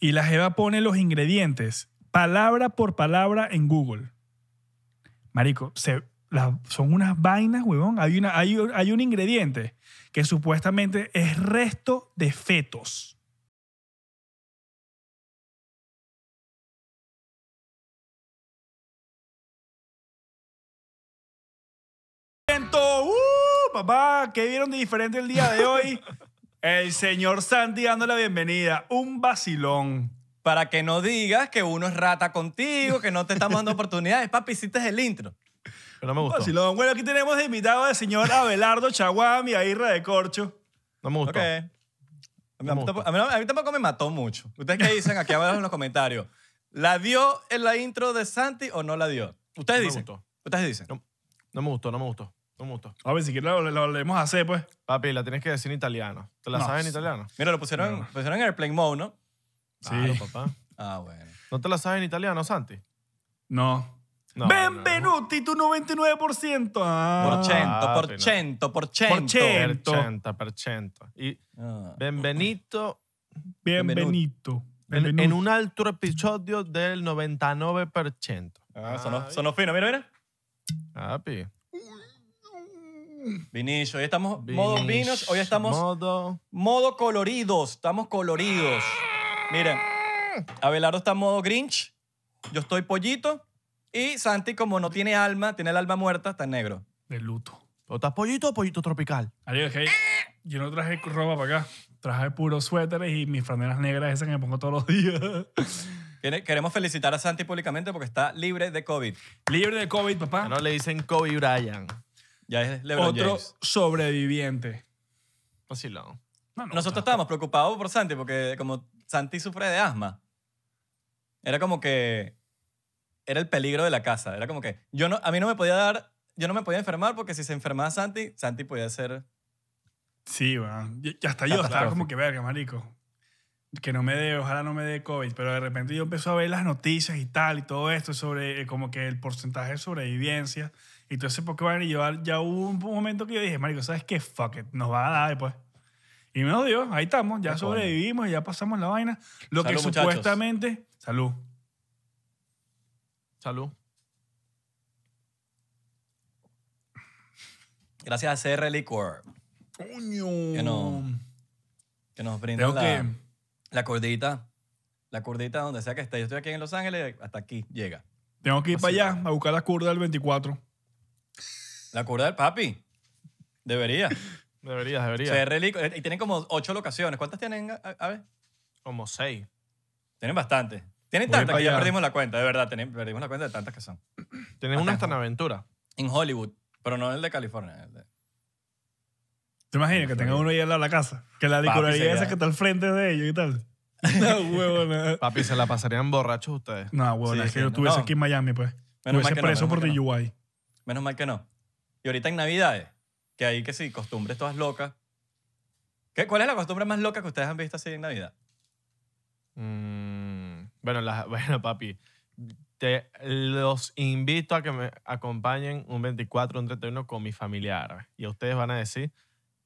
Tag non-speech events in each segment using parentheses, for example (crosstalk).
y la Jeva pone los ingredientes palabra por palabra en Google. Marico, son unas vainas, huevón. Hay, hay, un ingrediente que supuestamente es resto de fetos. ¡Uh, papá! ¿Qué vieron de diferente el día de hoy? (laughs) El señor Santi dando la bienvenida. Un vacilón. Para que no digas que uno es rata contigo, que no te estamos dando (laughs) oportunidades. Papi, hiciste el intro. Pero no me gustó. Bueno, aquí tenemos invitado al señor Abelardo Chaguami, a Irra de Corcho. No me gustó. A, mí, tampoco me mató mucho. ¿Ustedes qué dicen aquí abajo en los comentarios? ¿La dio en la intro de Santi o no la dio? Ustedes no dicen. Me gustó. Ustedes dicen. no me gustó, no me gustó. A ver, si quieres la, volvemos a hacer, pues. Papi, la tienes que decir en italiano. ¿Te la sabes en italiano? Mira, lo pusieron, pusieron en Airplane Mode, ¿no? Sí. papá. Ah, bueno. ¿No te la sabes en italiano, Santi? No. Benvenuti, tu 99%. Ah. Por cento, por cento, por cento. Por cento. por ciento Y ah. benvenito. benvenuto en, un alto episodio del 99%. Ah, sonó, ah, sonó fino, mira, mira. Papi. Vinillo. Hoy estamos modo vinos, hoy estamos modo, modo coloridos. Estamos coloridos. Miren, Abelardo está en modo Grinch, yo estoy pollito y Santi, como no tiene alma, tiene el alma muerta, está en negro. de luto. ¿O estás pollito o pollito tropical? Adiós, hey, yo no traje ropa para acá. Traje puros suéteres y mis franelas negras esas que me pongo todos los días. Queremos felicitar a Santi públicamente porque está libre de COVID. Libre de COVID, papá. no le dicen COVID Brian. Ya es Otro sobreviviente. sí No, no, Nosotros estábamos preocupados por Santi porque como Santi sufre de asma, era como que era el peligro de la casa. Era como que yo no, a mí no me podía dar, yo no me podía enfermar porque si se enfermaba Santi, Santi podía ser... Sí, Bueno. hasta yo estaba como que verga, marico que no me dé, ojalá no me dé COVID, pero de repente yo empecé a ver las noticias y tal y todo esto sobre eh, como que el porcentaje de sobrevivencia y van porque van a llevar ya hubo un momento que yo dije, marico, ¿sabes qué? Fuck nos va a dar después. Pues. Y me dio, ahí estamos, ya sobrevivimos, ya pasamos la vaina. Lo que supuestamente... Salud. Salud. Gracias a CR Liquor. Coño. Que, nos brinda la, que... la cordita. La cordita donde sea que esté. Yo estoy aquí en Los Ángeles, hasta aquí llega. Tengo que ir para allá a buscar la curda del 24. La cura del papi. Debería. Debería, debería. Y tienen como ocho locaciones. ¿Cuántas tienen, a, ver? Como seis. Tienen bastante. Tienen tantas que ya perdimos la cuenta, de verdad. perdimos la cuenta de tantas que son. Tienen una hasta en aventura. En Hollywood, pero no el de California. ¿Te imaginas que tenga uno ahí al lado de la casa? Que la Papi licorería esa que está al frente de ellos y tal. (laughs) No, huevona. Papi, se la pasarían borrachos ustedes. No, huevona, si es que yo estuviese aquí en Miami, pues. Menos preso por de Menos mal que no. Y ahorita en Navidades, que hay que sí, costumbres todas locas. ¿Qué, ¿Cuál es la costumbre más loca que ustedes han visto así en Navidad? Mm, bueno, (laughs) bueno, papi, te, los invito a que me acompañen un 24, un 31 con mi familia Y ustedes van a decir,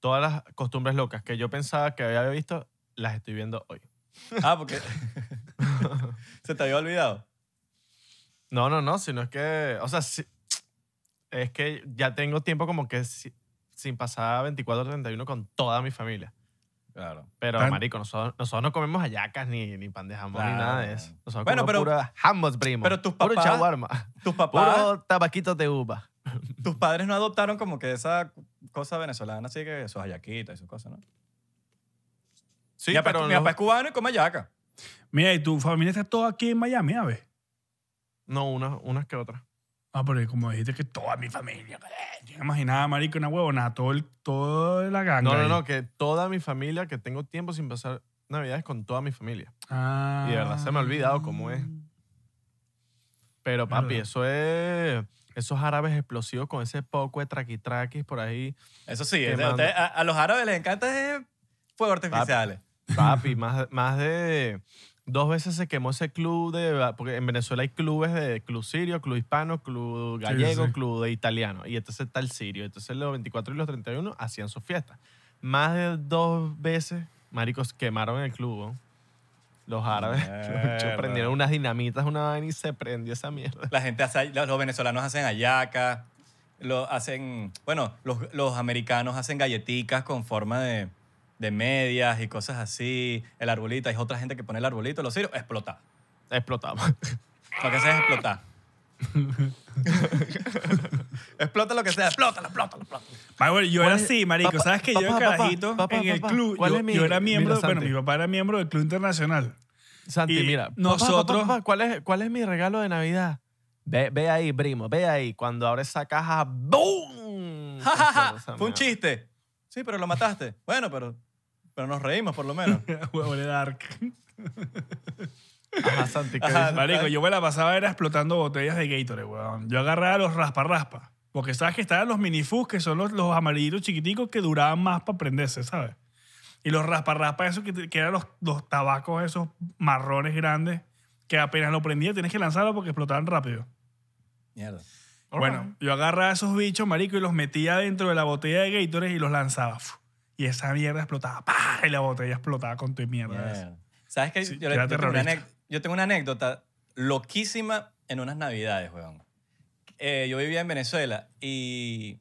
todas las costumbres locas que yo pensaba que había visto, las estoy viendo hoy. (laughs) Ah, porque (laughs) se te había olvidado. No, no, no, sino es que, o sea, si es que ya tengo tiempo como que sin pasar 24 31 con toda mi familia. Claro. Pero, marico, nosotros, no comemos ayacas ni, ni pan de jamón ni nada de eso. bueno, pero, primo. Pero tus (laughs) papás... Puro chaguarma. Tus papás... Puro tabaquito de uva. (laughs) Tus padres no adoptaron como que esa cosa venezolana, así que sus ayaquitas y esas cosas, ¿no? Sí, pero... Mi papá es cubano y come ayaca. Mira, ¿y tu familia está toda aquí en Miami, a ver? No, unas una que otra. Ah, pero como dijiste que toda mi familia. Yo me imaginaba, marico, una huevona, todo el, toda la ganga. No, no, no, que toda mi familia, que tengo tiempo sin pasar navidades con toda mi familia. Ah. Y de verdad se me ha olvidado cómo es. Pero papi, eso es... Esos árabes explosivos con ese poco de traquitraquis por ahí. Eso sí, a, los árabes les encanta fuego fuegos artificiales. Papi, más, más de... Dos veces se quemó ese club de. Ah, porque en Venezuela hay clubes de club sirio, club hispano, club gallego, club de italiano. Y entonces está el sirio. Entonces los 24 y los 31 hacían sus fiestas. Más de dos veces, maricos, quemaron el club. Los árabes (laughs) prendieron unas dinamitas, una vaina y se prendió esa mierda. La gente hace, los venezolanos hacen ayacas, lo hacen, bueno, los, los americanos hacen galletitas con forma de, de medias y cosas así, el arbolito, hay otra gente que pone el arbolito, lo sirve, explota. Explotamos. Lo que sea es explotar. (laughs) explota lo que sea, explota, explota, explota. yo era así, marico. ¿Sabes que yo de carajito en el club, yo, era miembro, bueno, mi papá era miembro del club internacional. Santi, mira, nosotros, ¿cuál es cuál es mi regalo de Navidad? Ve, ve ahí, primo, ve ahí. Cuando abres esa caja, ¡boom! (laughs) Fue un chiste. Sí, pero lo mataste. Bueno, pero nos reímos por lo menos. (laughs) Huevo Dark. Ajá, Santi. Marico, yo me la pasaba era explotando botellas de Gatorade, weón. Yo agarraba los raspa-raspa. Porque sabes que estaban los minifus, que son los, amarillitos chiquiticos que duraban más para prenderse, ¿sabes? Y los raspa-raspa, esos que, eran los, los tabacos, esos marrones grandes, que apenas lo prendías tienes que lanzarlo porque explotaban rápido. Mierda. Bueno, yo agarraba esos bichos, marico, y los metía dentro de la botella de Gatorade y los lanzaba y esa mierda explotaba, ¡pah! y la botella explotaba con tu mierda. ¿Sabes qué? yo, tengo una, anécdota loquísima en unas navidades, weón. Eh, yo vivía en Venezuela y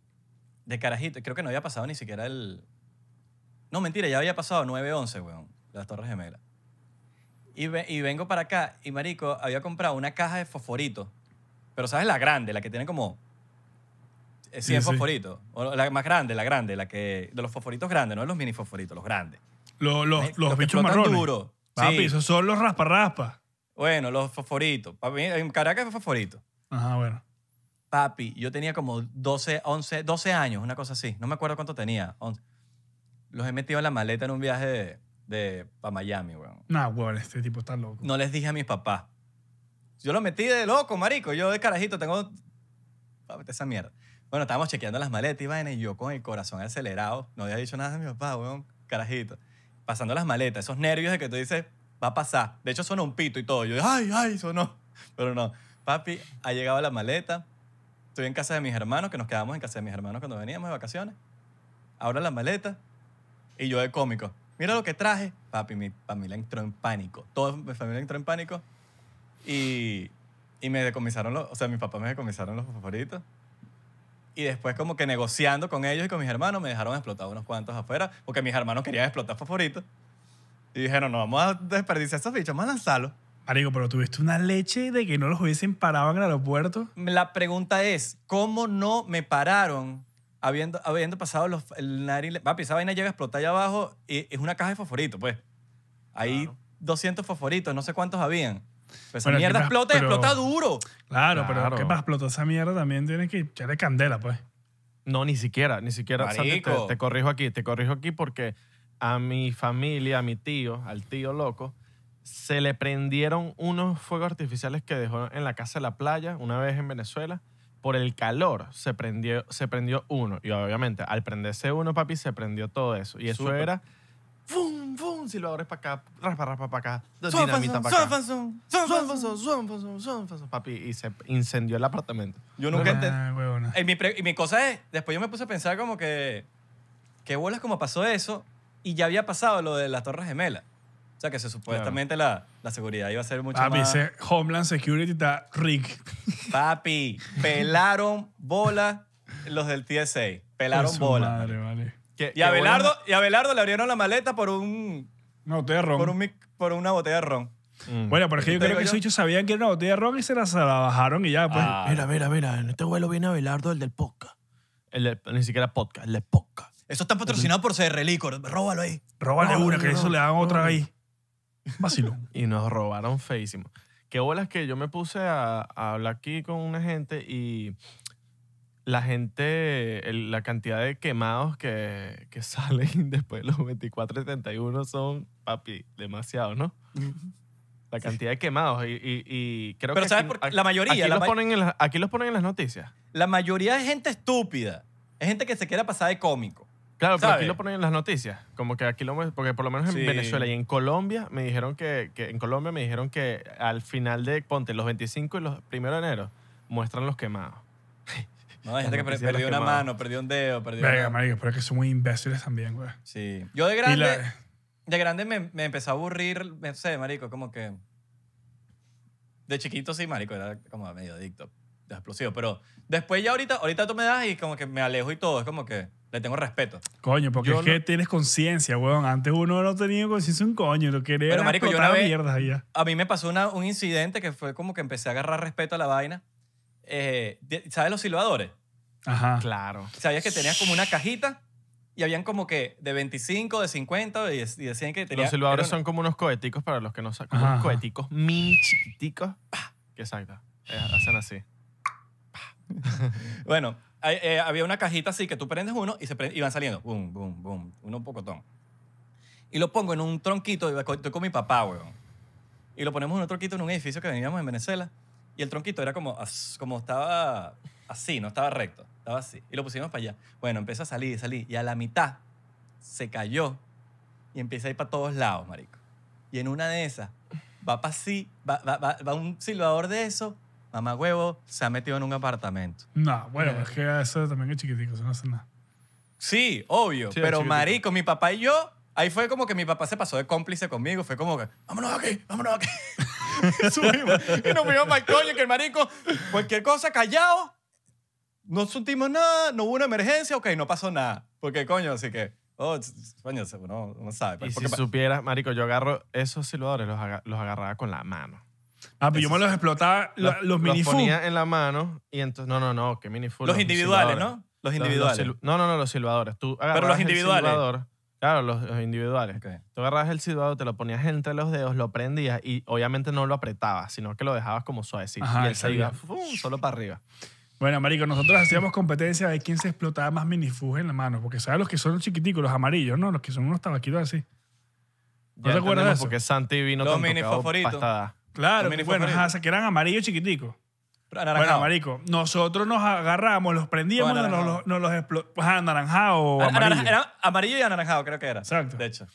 de carajito, creo que no había pasado ni siquiera el... No, mentira, ya había pasado 9-11, weón, las Torres Gemelas. Y, y vengo para acá y, marico, había comprado una caja de fosforito, pero ¿sabes la grande? La que tiene como eh, sí, es fosforito. la más grande, la grande, la que. De los fosforitos grandes, no de los mini fosforitos, los grandes. Los, los, los, los bichos duro. Papi, esos son los rasparraspa Bueno, los fosforitos. Papi, en Caracas es fosforito. Ajá, bueno. Papi, yo tenía como 12, 11, 12 años, una cosa así. No me acuerdo cuánto tenía. 11. Los he metido en la maleta en un viaje de, para Miami, weón. Nah, weón, este tipo está loco. No les dije a mis papás. Yo los metí de loco, marico. Yo de carajito tengo... Papi, esa mierda. Bueno, estábamos chequeando las maletas y vaina y yo con el corazón acelerado, no había dicho nada de mi papá, weón, carajito. Pasando las maletas, esos nervios de que tú dices, va a pasar. De hecho, suena un pito y todo. Yo, ay, ay, sonó. (laughs) Pero no, papi, ha llegado la maleta. Estoy en casa de mis hermanos, que nos quedamos en casa de mis hermanos cuando veníamos de vacaciones. Ahora la maleta y yo de cómico. Mira lo que traje. Papi, mi familia entró en pánico. Toda mi familia entró en pánico. Y, y me decomisaron los, o sea, mis papás me decomisaron los favoritos y después como que negociando con ellos y con mis hermanos me dejaron explotar unos cuantos afuera porque mis hermanos querían explotar favoritos. Y dijeron, no, vamos a desperdiciar esos bichos, vamos a lanzarlos. Marico, pero tuviste una leche de que no los hubiesen parado en el aeropuerto. La pregunta es, ¿cómo no me pararon habiendo, habiendo pasado los, el nariz? Va, esa vaina llega a explotar allá abajo y eh, es una caja de favoritos, pues. Hay 200 favoritos, no sé cuántos habían. Pues esa mierda explota, explota duro. Claro, pero qué que más esa mierda también tiene que echarle candela, pues. No, ni siquiera, ni siquiera. te, corrijo aquí, te corrijo aquí porque a mi familia, a mi tío, al tío loco, se le prendieron unos fuegos artificiales que dejó en la casa de la playa una vez en Venezuela. Por el calor se prendió, se prendió uno. Y obviamente, al prenderse uno, papi, se prendió todo eso. Y eso era ¡fum! ¡Fum! Silbadores para acá, raspa, para acá, para acá. Papi, y se incendió el apartamento. Yo nunca ah, entendí. Y mi, cosa es, después yo me puse a pensar como que, qué bolas como pasó eso y ya había pasado lo de las Torres Gemelas. O sea, que se supuestamente la, seguridad iba a ser mucho más. Papi, mí se Homeland Security está Rick. Papi, pelaron bola los del TSA. Pelaron bola. Madre, vale y, a Abelardo, le abrieron la maleta por un No, te ron. por, un, por una botella de ron. Mm. Bueno, porque yo creo que esos hijo sabían que era una botella de ron y se la, bajaron y ya, pues. Ah. Mira, mira, mira, en este vuelo viene Abelardo, el del podcast. el de- ni siquiera podcast. El de podcast. Eso está patrocinado por CR Licor. Róbalo ahí. Róbale una, que eso le dan otra ahí. Vacilo. (laughs) Y nos robaron feísimo. Qué bolas que yo me puse a hablar aquí con una gente y la gente, la cantidad de quemados que, (laughs) salen después de los 24 y 31 son, papi, demasiado, ¿no? La cantidad de quemados. Y, creo Pero que. ¿sabes por La mayoría. Aquí, los ponen en las, aquí los ponen las noticias. La mayoría es gente estúpida. Es gente que se queda pasar de cómico. Claro, pero aquí lo ponen en las noticias. Como que aquí lo. Porque por lo menos en Venezuela y en Colombia me dijeron que, En Colombia me dijeron que al final de. Ponte, los 25 y los 1 de enero muestran los quemados. No, hay gente que perdió una mano, perdió un dedo, perdió Venga, marico, pero es que son muy imbéciles también, güey. Sí. Yo de grande, de grande me, me empezó a aburrir, no sé, marico, como que... De chiquito sí, marico, era como medio adicto, explosivo. Pero después ya ahorita, ahorita tú me das y como que me alejo y todo. Es como que le tengo respeto. Coño, porque es que tienes conciencia, weón. Antes uno no tenía conciencia un coño. Lo quería Pero, marico, yo una vez, mierda allá. A mí me pasó una, un incidente que fue como que empecé a agarrar respeto a la vaina. Eh, ¿sabes los silbadores? Ajá. Claro. ¿Sabías que tenías como una cajita? Y habían como que de 25, de 50 y decían que tenían... Los silbadores son como unos coheticos para los que no saben. Como coheticos mini salga. Eh, hacen así. (laughs) bueno, eh, había una cajita así que tú prendes uno y, se van saliendo. Boom, boom, boom. Uno un pocotón. Y lo pongo en un tronquito. Estoy con mi papá, weón. Y lo ponemos en un tronquito en un edificio que veníamos en Venezuela y el tronquito era como, como estaba así, no estaba recto, estaba así. Y lo pusimos para allá. Bueno, empezó a salir, y salir. Y a la mitad se cayó y empieza a ir para todos lados, marico. Y en una de esas va para sí, va, va, va- un silbador de eso, mamá huevo, se ha metido en un apartamento. No, bueno, es que eso también es chiquitico, se no hace nada. Sí, obvio, pero marico, mi papá y yo, ahí fue como que mi papá se pasó de cómplice conmigo, fue como que, vámonos aquí, vámonos aquí. (laughs) subimos y nos fuimos para el coño, que el marico, cualquier cosa, callado, no sentimos nada, no hubo una emergencia, ok, no pasó nada. Porque coño, así que, oh, sabe. Pues, y si supiera, supieras, marico, yo agarro esos silbadores, los, los agarraba con la mano. Ah, pero yo me los explotaba, los, los, ponía en la mano y entonces, no, no, no, que mini Los, los individuales, ¿no? Los individuales. no, no, no, los silbadores. Tú pero los individuales. Claro, los, individuales. Tú agarrabas el silbado, te lo ponías entre los dedos, lo prendías y obviamente no lo apretabas, sino que lo dejabas como suavecito. y él iba solo para arriba. Bueno, marico, nosotros hacíamos competencia de quién se explotaba más minifuge en la mano. Porque, ¿sabes? Los que son los chiquiticos, los amarillos, ¿no? Los que son unos tabaquitos así. ¿No te Porque Santi vino los con mini favoritos. Claro, los bueno, que eran amarillos chiquiticos. Bueno, marico, nosotros nos agarramos, los prendíamos, nos, los, nos los explotamos. Pues, anaranjado amarillo. Era amarillo y anaranjado, creo que era. Exacto. De hecho.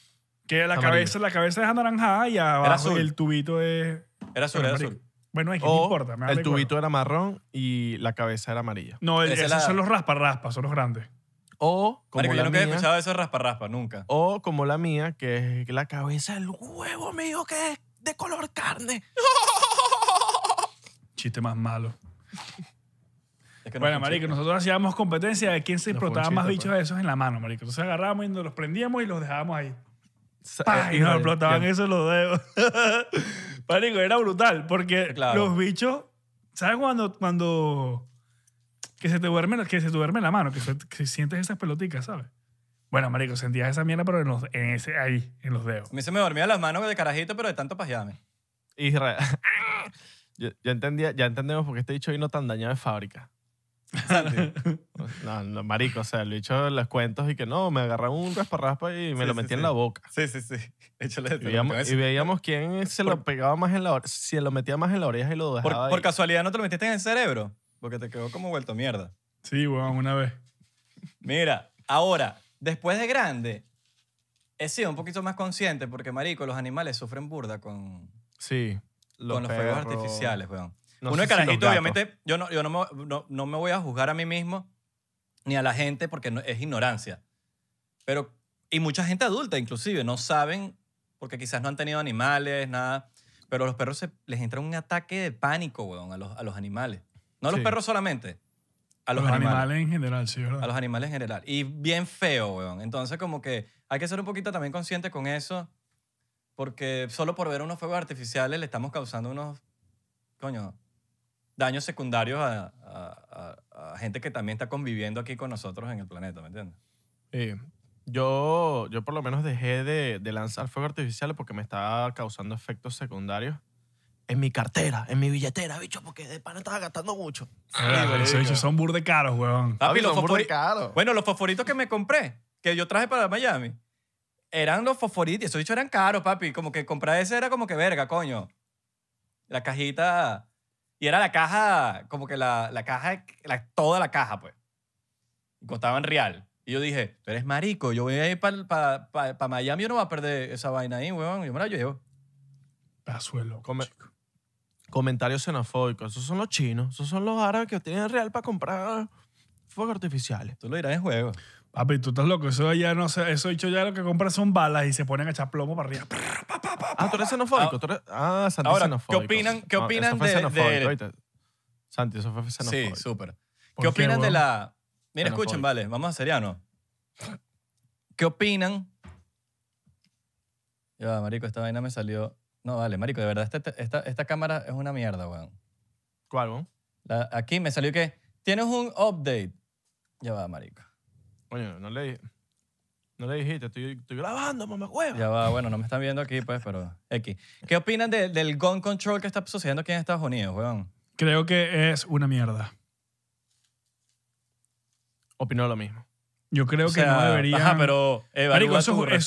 Que la, cabeza, la cabeza es anaranjada y abajo el tubito es... Era azul, era azul. Bueno, es que no importa. el tubito era marrón y la cabeza era amarilla. No, esos son los rasparraspas, son los grandes. O como la yo nunca mía, escuchado eso nunca. O como la mía, que es la cabeza del huevo mío que es de color carne. (laughs) chiste más malo. bueno, marico, nosotros hacíamos competencia de quién se explotaba más bichos pues. de esos en la mano, marico. Entonces agarrábamos y nos los prendíamos y los dejábamos ahí. Eh, y nos explotaban esos los dedos. (laughs) marico, era brutal porque los bichos... ¿Sabes cuando, cuando que se te duerme, que se te duerme la mano, que, sientes esas pelotitas, ¿sabes? Bueno, marico, sentías esa mierda, pero en, los, ese, ahí, en los dedos. A mí se me dormían las manos de carajito, pero de tanto y Israel. (laughs) Ya, entendía, ya entendemos por qué este dicho vino tan dañado de fábrica. (laughs) No, no, marico, o sea, lo he hecho los cuentos y que no, me agarraron un rasparraspa y me lo metí en la boca. Sí, sí, sí. (laughs) y, veíamos, quién se lo pegaba más en la oreja, se lo metía más en la oreja y lo dejaba. Por, ahí. por casualidad no te lo metiste en el cerebro, porque te quedó como vuelto mierda. Sí, weón, una vez. Mira, ahora, después de grande, he sido un poquito más consciente porque, marico, los animales sufren burda con. Sí con los artificiales, weón. Uno de obviamente, yo, no, yo no, me, voy a juzgar a mí mismo ni a la gente porque no- es ignorancia. Pero, y mucha gente adulta inclusive, no saben, porque quizás no han tenido animales, nada. Pero a los perros se- les entra un ataque de pánico, weón, a los, animales. No a los perros solamente, a los, animales. en general, sí, ¿verdad? A los animales en general. Y bien feo, weón. Entonces, como que hay que ser un poquito también consciente con eso. Porque solo por ver unos fuegos artificiales le estamos causando unos, coño, daños secundarios a, a, a, gente que también está conviviendo aquí con nosotros en el planeta, ¿me entiendes? Sí. Yo, yo por lo menos dejé de, de lanzar fuegos artificiales porque me estaba causando efectos secundarios en mi cartera, en mi billetera, bicho, porque de pana estaba gastando mucho. Ah, son burde caros, weón. son caros. Bueno, los fosforitos que me compré, que yo traje para Miami, eran los fosforitos. Esos dicho, eran caros, papi. Como que comprar ese era como que verga, coño. La cajita. Y era la caja, como que la, la caja, la, toda la caja, pues. Y costaban real. Y yo dije, tú eres marico, yo voy a ir para Miami, yo no voy a perder esa vaina ahí, weón. Yo me la llevo. Pazuelo. comentarios xenofóbicos. Esos son los chinos, esos son los árabes que tienen real para comprar fuegos artificiales. Tú lo dirás en juego. Papi, tú estás loco. Eso ya no sé. Eso dicho ya lo que compras son balas y se ponen a echar plomo para arriba. Ah, tú eres xenofóbico. tú Ah, Santi Ahora, ¿qué opinan, qué ah, opinan de, Santi, eso fue Sí, súper. ¿Qué opinan de la... Mira, escuchen, vale, vamos a seriano. ¿Qué opinan? Ya, va, marico, esta vaina me salió... No, vale, marico, de verdad, este, este, esta, esta, cámara es una mierda, weón. ¿Cuál, weón? aquí me salió que tienes un update. Ya va, marico no le, no dijiste, estoy, grabando, mamá Ya va, bueno, no me están viendo aquí, pues, pero X. ¿Qué opinan del gun control que está sucediendo aquí en Estados Unidos, weón? Creo que es una mierda. Opinó lo mismo. Yo creo que no debería. pero eso, es,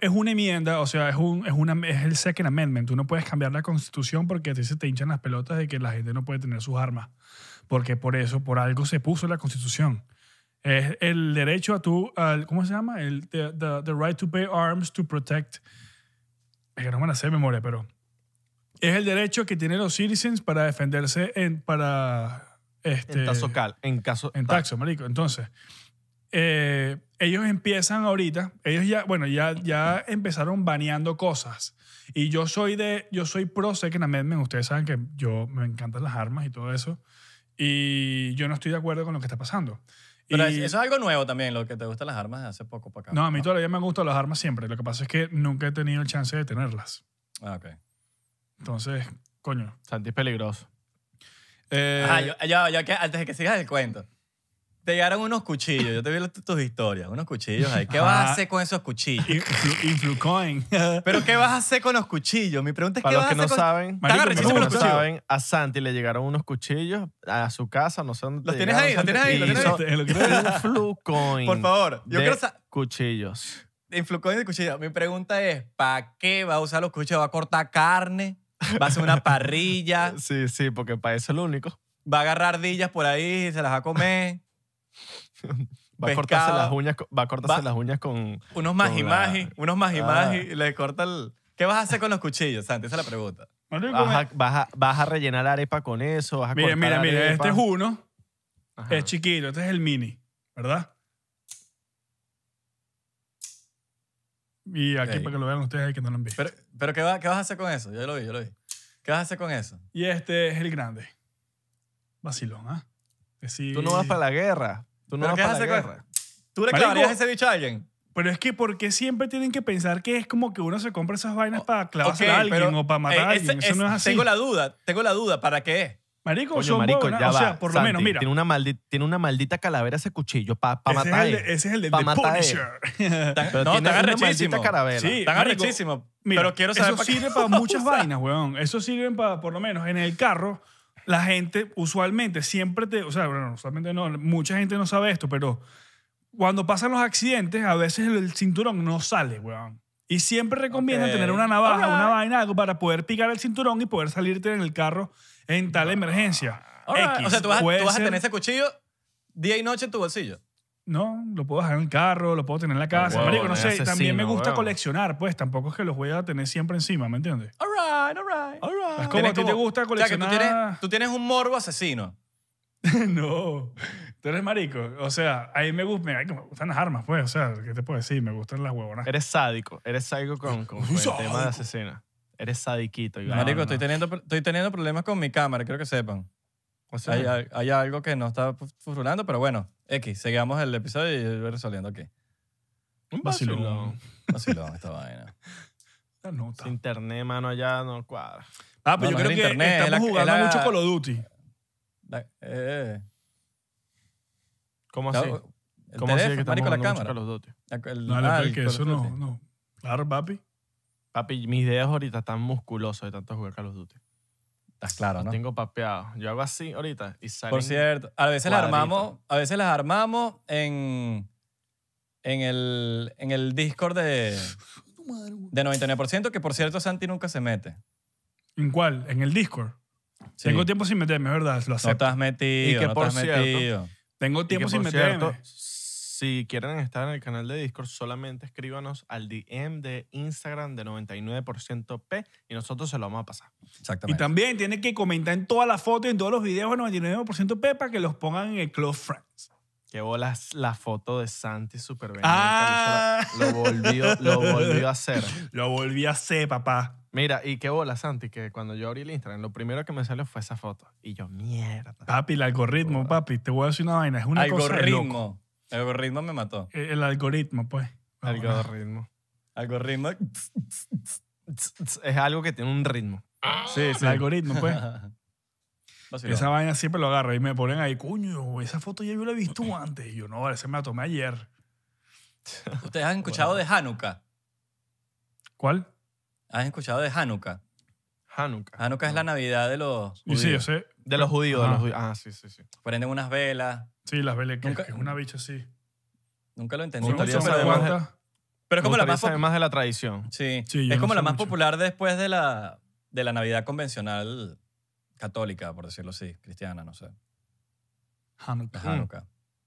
es una enmienda, o sea, es, un, es, una, es el Second Amendment. Tú no puedes cambiar la constitución porque a ti se te hinchan las pelotas de que la gente no puede tener sus armas. Porque por eso, por algo se puso la constitución. Es el derecho a tu, al, ¿cómo se llama? El, the, the, right to bear arms to protect. Es que no me a sé memoria, pero es el derecho que tienen los citizens para defenderse en, para, este, en caso en caso en taxo, marico. Entonces, eh, ellos empiezan ahorita, ellos ya, bueno, ya, ya empezaron baneando cosas. Y yo soy de, yo soy pro Second Amendment, ustedes saben que yo me encantan las armas y todo eso, y yo no estoy de acuerdo con lo que está pasando. Pero eso es algo nuevo también, lo que te gustan las armas de hace poco para acá. No, a mí ah. todavía me han gustado las armas siempre. Lo que pasa es que nunca he tenido el chance de tenerlas. Ah, ok. Entonces, coño. Santi es peligroso. Eh, yo, antes de que sigas el cuento. Te llegaron unos cuchillos. Yo te vi tus historias. Unos cuchillos ahí. ¿Qué vas a hacer con esos cuchillos? Influcoin. (laughs) Pero ¿qué vas a hacer con los cuchillos? Mi pregunta es ¿qué los que no saben, Marico, no a Santi le llegaron unos cuchillos a su casa, no sé dónde. Los tienes ahí, los tienes ahí, los este, Influcoin. Por favor, yo quiero saber... Cuchillos. Influcoin de cuchillos. Mi pregunta es, ¿para qué va a usar los cuchillos? ¿Va a cortar carne? ¿Va a hacer una parrilla? (laughs) Sí, sí, porque para eso es lo único. ¿Va a agarrar ardillas por ahí y se las va a comer? (laughs) Va a cortarse las uñas, va a cortarse las uñas con... Unos más la... unos ah. más y le corta el... ¿Qué vas a hacer con los cuchillos, Santi? Esa es la pregunta. vas, a, vas, a, rellenar la arepa con eso, vas a Mira, mira, mira, este es uno, es chiquito, este es el mini, ¿verdad? Y aquí para que lo vean ustedes que no lo han visto. Pero, ¿qué, va, ¿qué vas a hacer con eso? Yo lo vi, yo lo vi. ¿Qué vas a hacer con eso? Y este es el grande. Vacilón, ¿ah? Sí. Tú no vas para la guerra. Tú no vas para la guerra. Con... ¿Tú le clavarías ese bicho a alguien? Pero es que porque siempre tienen que pensar que es como que uno se compra esas vainas para clavarse a alguien o para matar a eh, alguien. Eso no es así. Tengo la duda, tengo la duda, ¿para qué? Marico, Coño, son marico, o sea, por lo menos, mira. Tiene una, maldita, tiene una maldita calavera ese cuchillo para pa matar. Es el, ese es el de Punisher. (laughs) pero no, tiene una muchísimo calavera. Sí, está arrechísimo. pero quiero saber eso sirve para muchas (laughs) vainas, weón. Eso sirve para, por lo menos, en el carro la gente usualmente siempre te, o sea, bueno, usualmente no, mucha gente no sabe esto, pero cuando pasan los accidentes, a veces el cinturón no sale, weón. Y siempre recomiendan tener una navaja, una vaina, algo para poder picar el cinturón y poder salirte en el carro en tal ah. emergencia. o sea, tú vas a tener ese cuchillo día y noche en tu bolsillo. No, lo puedo dejar en el carro, lo puedo tener en la ah, casa. Marico, no sé, también me gusta coleccionar, pues tampoco es que los voy a tener siempre encima, ¿me entiendes? All right, all right, te gusta coleccionar. O sea, que tú tienes, un morbo asesino. (laughs) no, tú eres marico. O sea, ahí me, gusta me, gustan las armas, pues. O sea, ¿qué te puedo decir? Me gustan las huevonas. Eres sádico, eres sádico con, el tema de asesina. Eres sádiquito. marico, Estoy, teniendo, estoy teniendo problemas con mi cámara, creo que sepan. O sea, hay algo que no está funcionando, pero bueno, X, Seguimos el episodio y yo voy resolviendo aquí. Un vacilón. Vacilón esta (laughs) vaina. La nota. Sin internet, mano, allá no cuadra. Ah, pero pues yo creo que internet, estamos jugando mucho Call of Duty. Eh, eh, ¿Cómo así? ¿Cómo así es que está estamos la jugando mucho Call of Duty? Ah, no, ah, el- que eso no, no. Claro, papi. Papi, mis dedos ahorita están musculosos de tanto jugar Call of Duty. Estás ah, claro, ¿no? tengo papeado. Yo hago así ahorita Por cierto, a veces las armamos, a veces las armamos en, en, el, en el Discord de, de 99%, que por cierto Santi nunca se mete. ¿En cuál? En el Discord. Sí. Tengo tiempo sin meterme, ¿verdad? Lo No estás metido, no por estás metido. Tengo tiempo sin meterme. Si quieren estar en el canal de Discord, solamente escríbanos al DM de Instagram de 99% P y nosotros se lo vamos a pasar. Exactamente. Y también tienen que comentar en todas las fotos y en todos los videos de 99% P para que los pongan en el Club Friends. Qué bolas la foto de Santi super ah. lo, volvió, a hacer. (laughs) Lo volvió a hacer, papá. Mira, y qué bola, Santi, que cuando yo abrí el Instagram, lo primero que me salió fue esa foto. Y yo, mierda. Papi, el algoritmo, papi, te voy a decir una vaina. Es una Algoritmo. El algoritmo me mató. Eh, el, algoritmo, pues. ritmo Algoritmo. Algoritmo. Es algo que tiene un ritmo. Sí, sí. El algoritmo, pues. (laughs) Esa vaina siempre lo agarra y me ponen ahí, cuño esa foto ya yo la he visto antes. Y yo, no, vale, esa me la tomé ayer. ¿Ustedes han escuchado de Hanukkah? ¿Cuál? ¿Han escuchado de Hanukkah? Hanukkah. Hanukkah es la Navidad de los de los judíos. Ah, sí, sí, sí. Prenden unas velas, Sí, las vele que es una bicha así. Nunca lo entendí. pero es como la más de la tradición. Sí. es como la más popular después de la, de la Navidad convencional católica, por decirlo así, cristiana, no sé. Hanukkah. Hanukkah.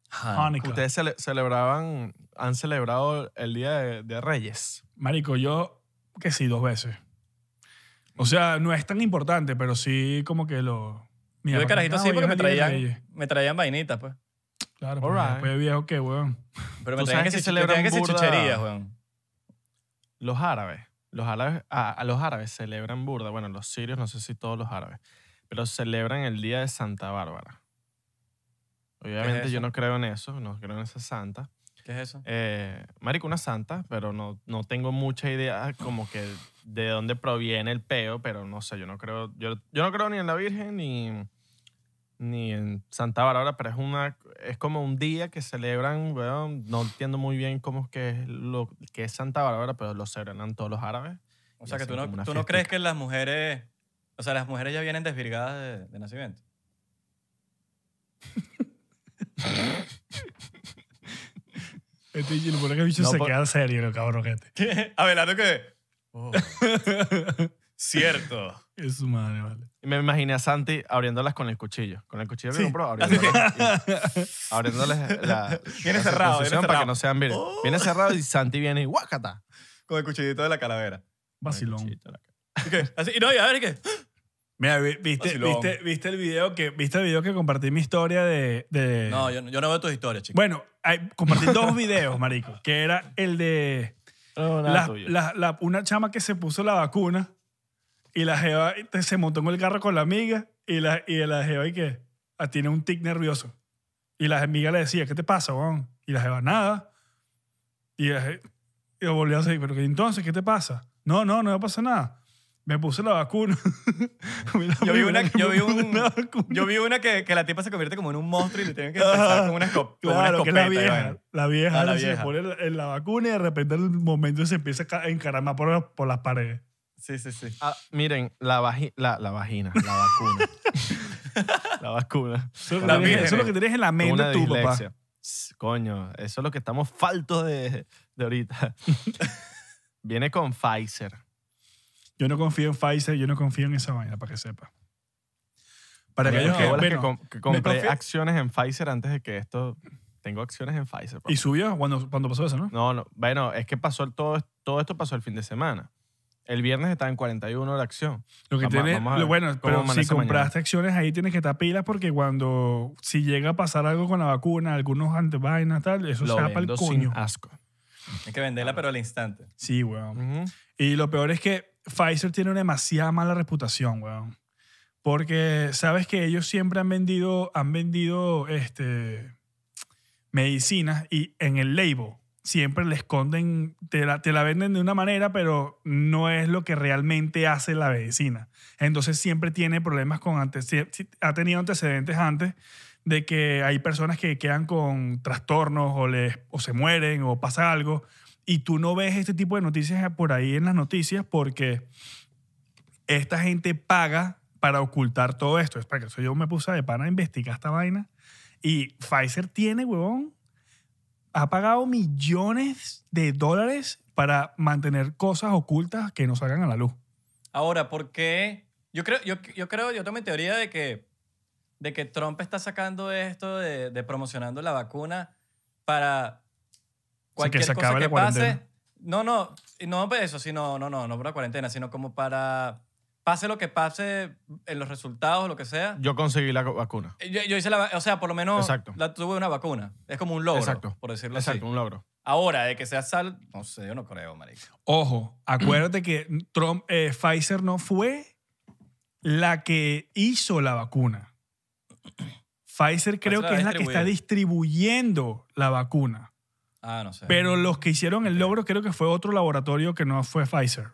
Hanukkah. Ustedes celebraban, han celebrado el Día de, Reyes. Marico, yo que sí, dos veces. O sea, no es tan importante, pero sí como que lo... Yo de carajito sí porque me traían vainitas, pues. Claro, pero viejo, ¿qué, weón? Pero me que, celebran weón. Los árabes. Los árabes, a, los árabes celebran burda. Bueno, los sirios, no sé si todos los árabes. Pero celebran el día de Santa Bárbara. Obviamente yo no creo en eso, no creo en esa santa. ¿Qué es eso? Eh, una santa, pero no, no tengo mucha idea como que de dónde proviene el peo, pero no sé, yo no creo, yo no creo ni en la Virgen ni, ni en Santa Bárbara, pero es una es como un día que celebran, no entiendo muy bien cómo es que es lo que es Santa Bárbara, pero lo celebran todos los árabes. O sea que tú no, crees que las mujeres, o sea, las mujeres ya vienen desvirgadas de, nacimiento. (laughs) Este que se queda queda serio, cabrón, ver la que. Cierto. Es su madre, vale. Y me imaginé a Santi abriéndolas con el cuchillo. Con el cuchillo que compró, abriéndolas. (laughs) abriéndoles la. Viene cerrado, viene para que no sean oh. Viene cerrado y Santi viene y ¡guácata! Con el cuchillito de la calavera. Vacilón. ¿Y Así, y no, y a ver, qué? Mira, viste, viste, viste el video que viste el video que compartí mi historia de. No, yo, no veo tus historias, chicos. Bueno, compartí dos (laughs) videos, marico. Que era el de No, una chama que se puso la vacuna y la Jeva se montó en el carro con la amiga y la, y la Jeva, ¿y qué? Ah, tiene un tic nervioso. Y la amiga le decía, ¿qué te pasa, weón? Y la Jeva, nada. Y, la, volvió a decir, ¿pero entonces? ¿Qué te pasa? No, no, no me pasa nada. Me puse la vacuna. yo, vi una, yo, vi yo vi una que, la tipa se convierte como en un monstruo y le tienen que pasar con una, escop claro, la vieja, ah, la vieja, la vieja. se pone en la vacuna y de repente en el momento se empieza a encarar por, por las paredes. Sí, sí, sí. Ah, miren, la, la, vagina, la vacuna. (laughs) la vacuna. Eso es lo que tienes en la mente tú, papá. Coño, eso es lo que estamos faltos de, ahorita. (laughs) Viene con Pfizer. Yo no confío en Pfizer, yo no confío en esa vaina, para que sepa. Para aquellos que, compré acciones en Pfizer antes de que esto... Tengo acciones en Pfizer. Y subió cuando, cuando pasó eso, ¿no? No, no. Bueno, es que pasó todo, todo esto pasó el fin de semana. El viernes está en 41 la acción. Lo que tiene, bueno, pero si compraste acciones ahí tienes que estar pilas porque cuando si llega a pasar algo con la vacuna, algunos vainas, tal, eso se va para el coño. asco. Hay que venderla pero al instante. Sí, weón. Y lo peor es que Pfizer tiene una demasiada mala reputación, weón. Porque sabes que ellos siempre han vendido han vendido este medicinas y en el label siempre le esconden, te la, venden de una manera, pero no es lo que realmente hace la medicina. Entonces siempre tiene problemas con antes, ha tenido antecedentes antes de que hay personas que quedan con trastornos o, les, o se mueren o pasa algo y tú no ves este tipo de noticias por ahí en las noticias porque esta gente paga para ocultar todo esto. Es para que yo me puse de pana a investigar esta vaina y Pfizer tiene, huevón, ha pagado millones de dólares para mantener cosas ocultas que no salgan a la luz. Ahora, ¿por qué? Yo creo, yo, yo creo, yo tengo mi teoría de que, de que Trump está sacando esto de, promocionando la vacuna para cualquier cosa que pase. No, no, no eso, sino, no, no, no para la cuarentena, sino como para pase lo que pase en los resultados lo que sea. Yo conseguí la vacuna. Eh, yo, hice la, o sea, por lo menos Exacto. la tuve una vacuna. Es como un logro, Exacto. por decirlo así. Exacto, un logro. Ahora, de que sea sal, no sé, yo no creo, marico. Ojo, acuérdate que eh, Pfizer no fue la que hizo la vacuna. Pfizer creo que es la que está distribuyendo la vacuna. Ah, no sé. Pero los que hicieron el logro creo que fue otro laboratorio que no fue Pfizer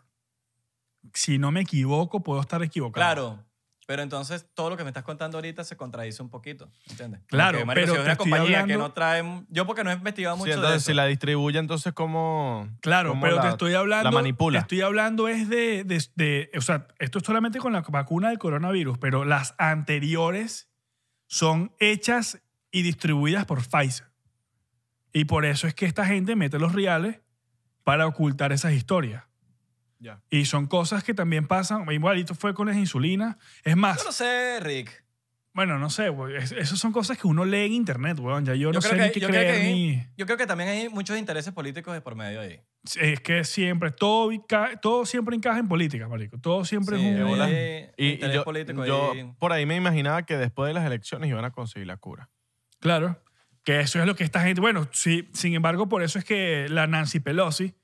si no me equivoco, puedo estar equivocado. Claro, pero entonces todo lo que me estás contando ahorita se contradice un poquito, ¿entiendes? Claro, pero es te una estoy hablando- que no trae... Yo porque no he investigado mucho de eso. si la distribuye, entonces, ¿cómo...? Claro, pero te estoy hablando. manipula? Te estoy hablando es de, de- de- O sea, esto es solamente con la vacuna del coronavirus, pero las anteriores son hechas y distribuidas por Pfizer. Y por eso es que esta gente mete los reales para ocultar esas historias. Y son cosas que también pasan. Igualito fue con las insulinas. Es más. Yo no sé, Rick. Bueno, no sé, eso esas son cosas que uno lee en internet, weón. Ya yo, no sé ni qué creo que Yo creo que también hay muchos intereses políticos de por medio ahí. Es que siempre, todo, todo siempre encaja en política, marico. Todo siempre es un... y, yo, por ahí me imaginaba que después de las elecciones iban a conseguir la cura. Claro. Que eso es lo que esta gente... Bueno, sí, sin embargo, por eso es que la Nancy Pelosi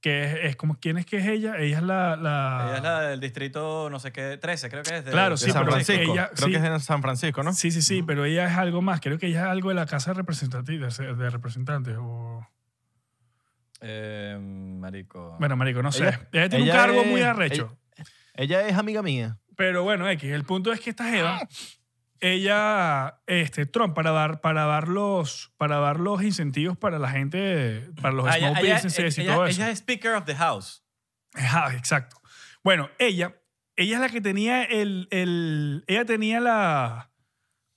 que es, como, ¿quién es que es ella? Ella es la, Ella es la del distrito, no sé qué, 13, creo que es. De, claro, sí, San Francisco. Pero creo que es de San Francisco, ¿no? Sí, sí, sí, pero ella es algo más. Creo que ella es algo de la Casa de, de Representantes eh, marico. Bueno, marico, no sé. Ella, tiene un cargo muy arrecho. Ella, es amiga mía. Pero bueno, X, el punto es que esta Eva... Ah ella, este, Trump, para dar, para dar los, para dar los incentivos para la gente, para los ah, small ella, businesses y todo eso. Ella es Speaker of the House. Ah, exacto. Bueno, ella, ella es la que tenía el, el ella tenía la,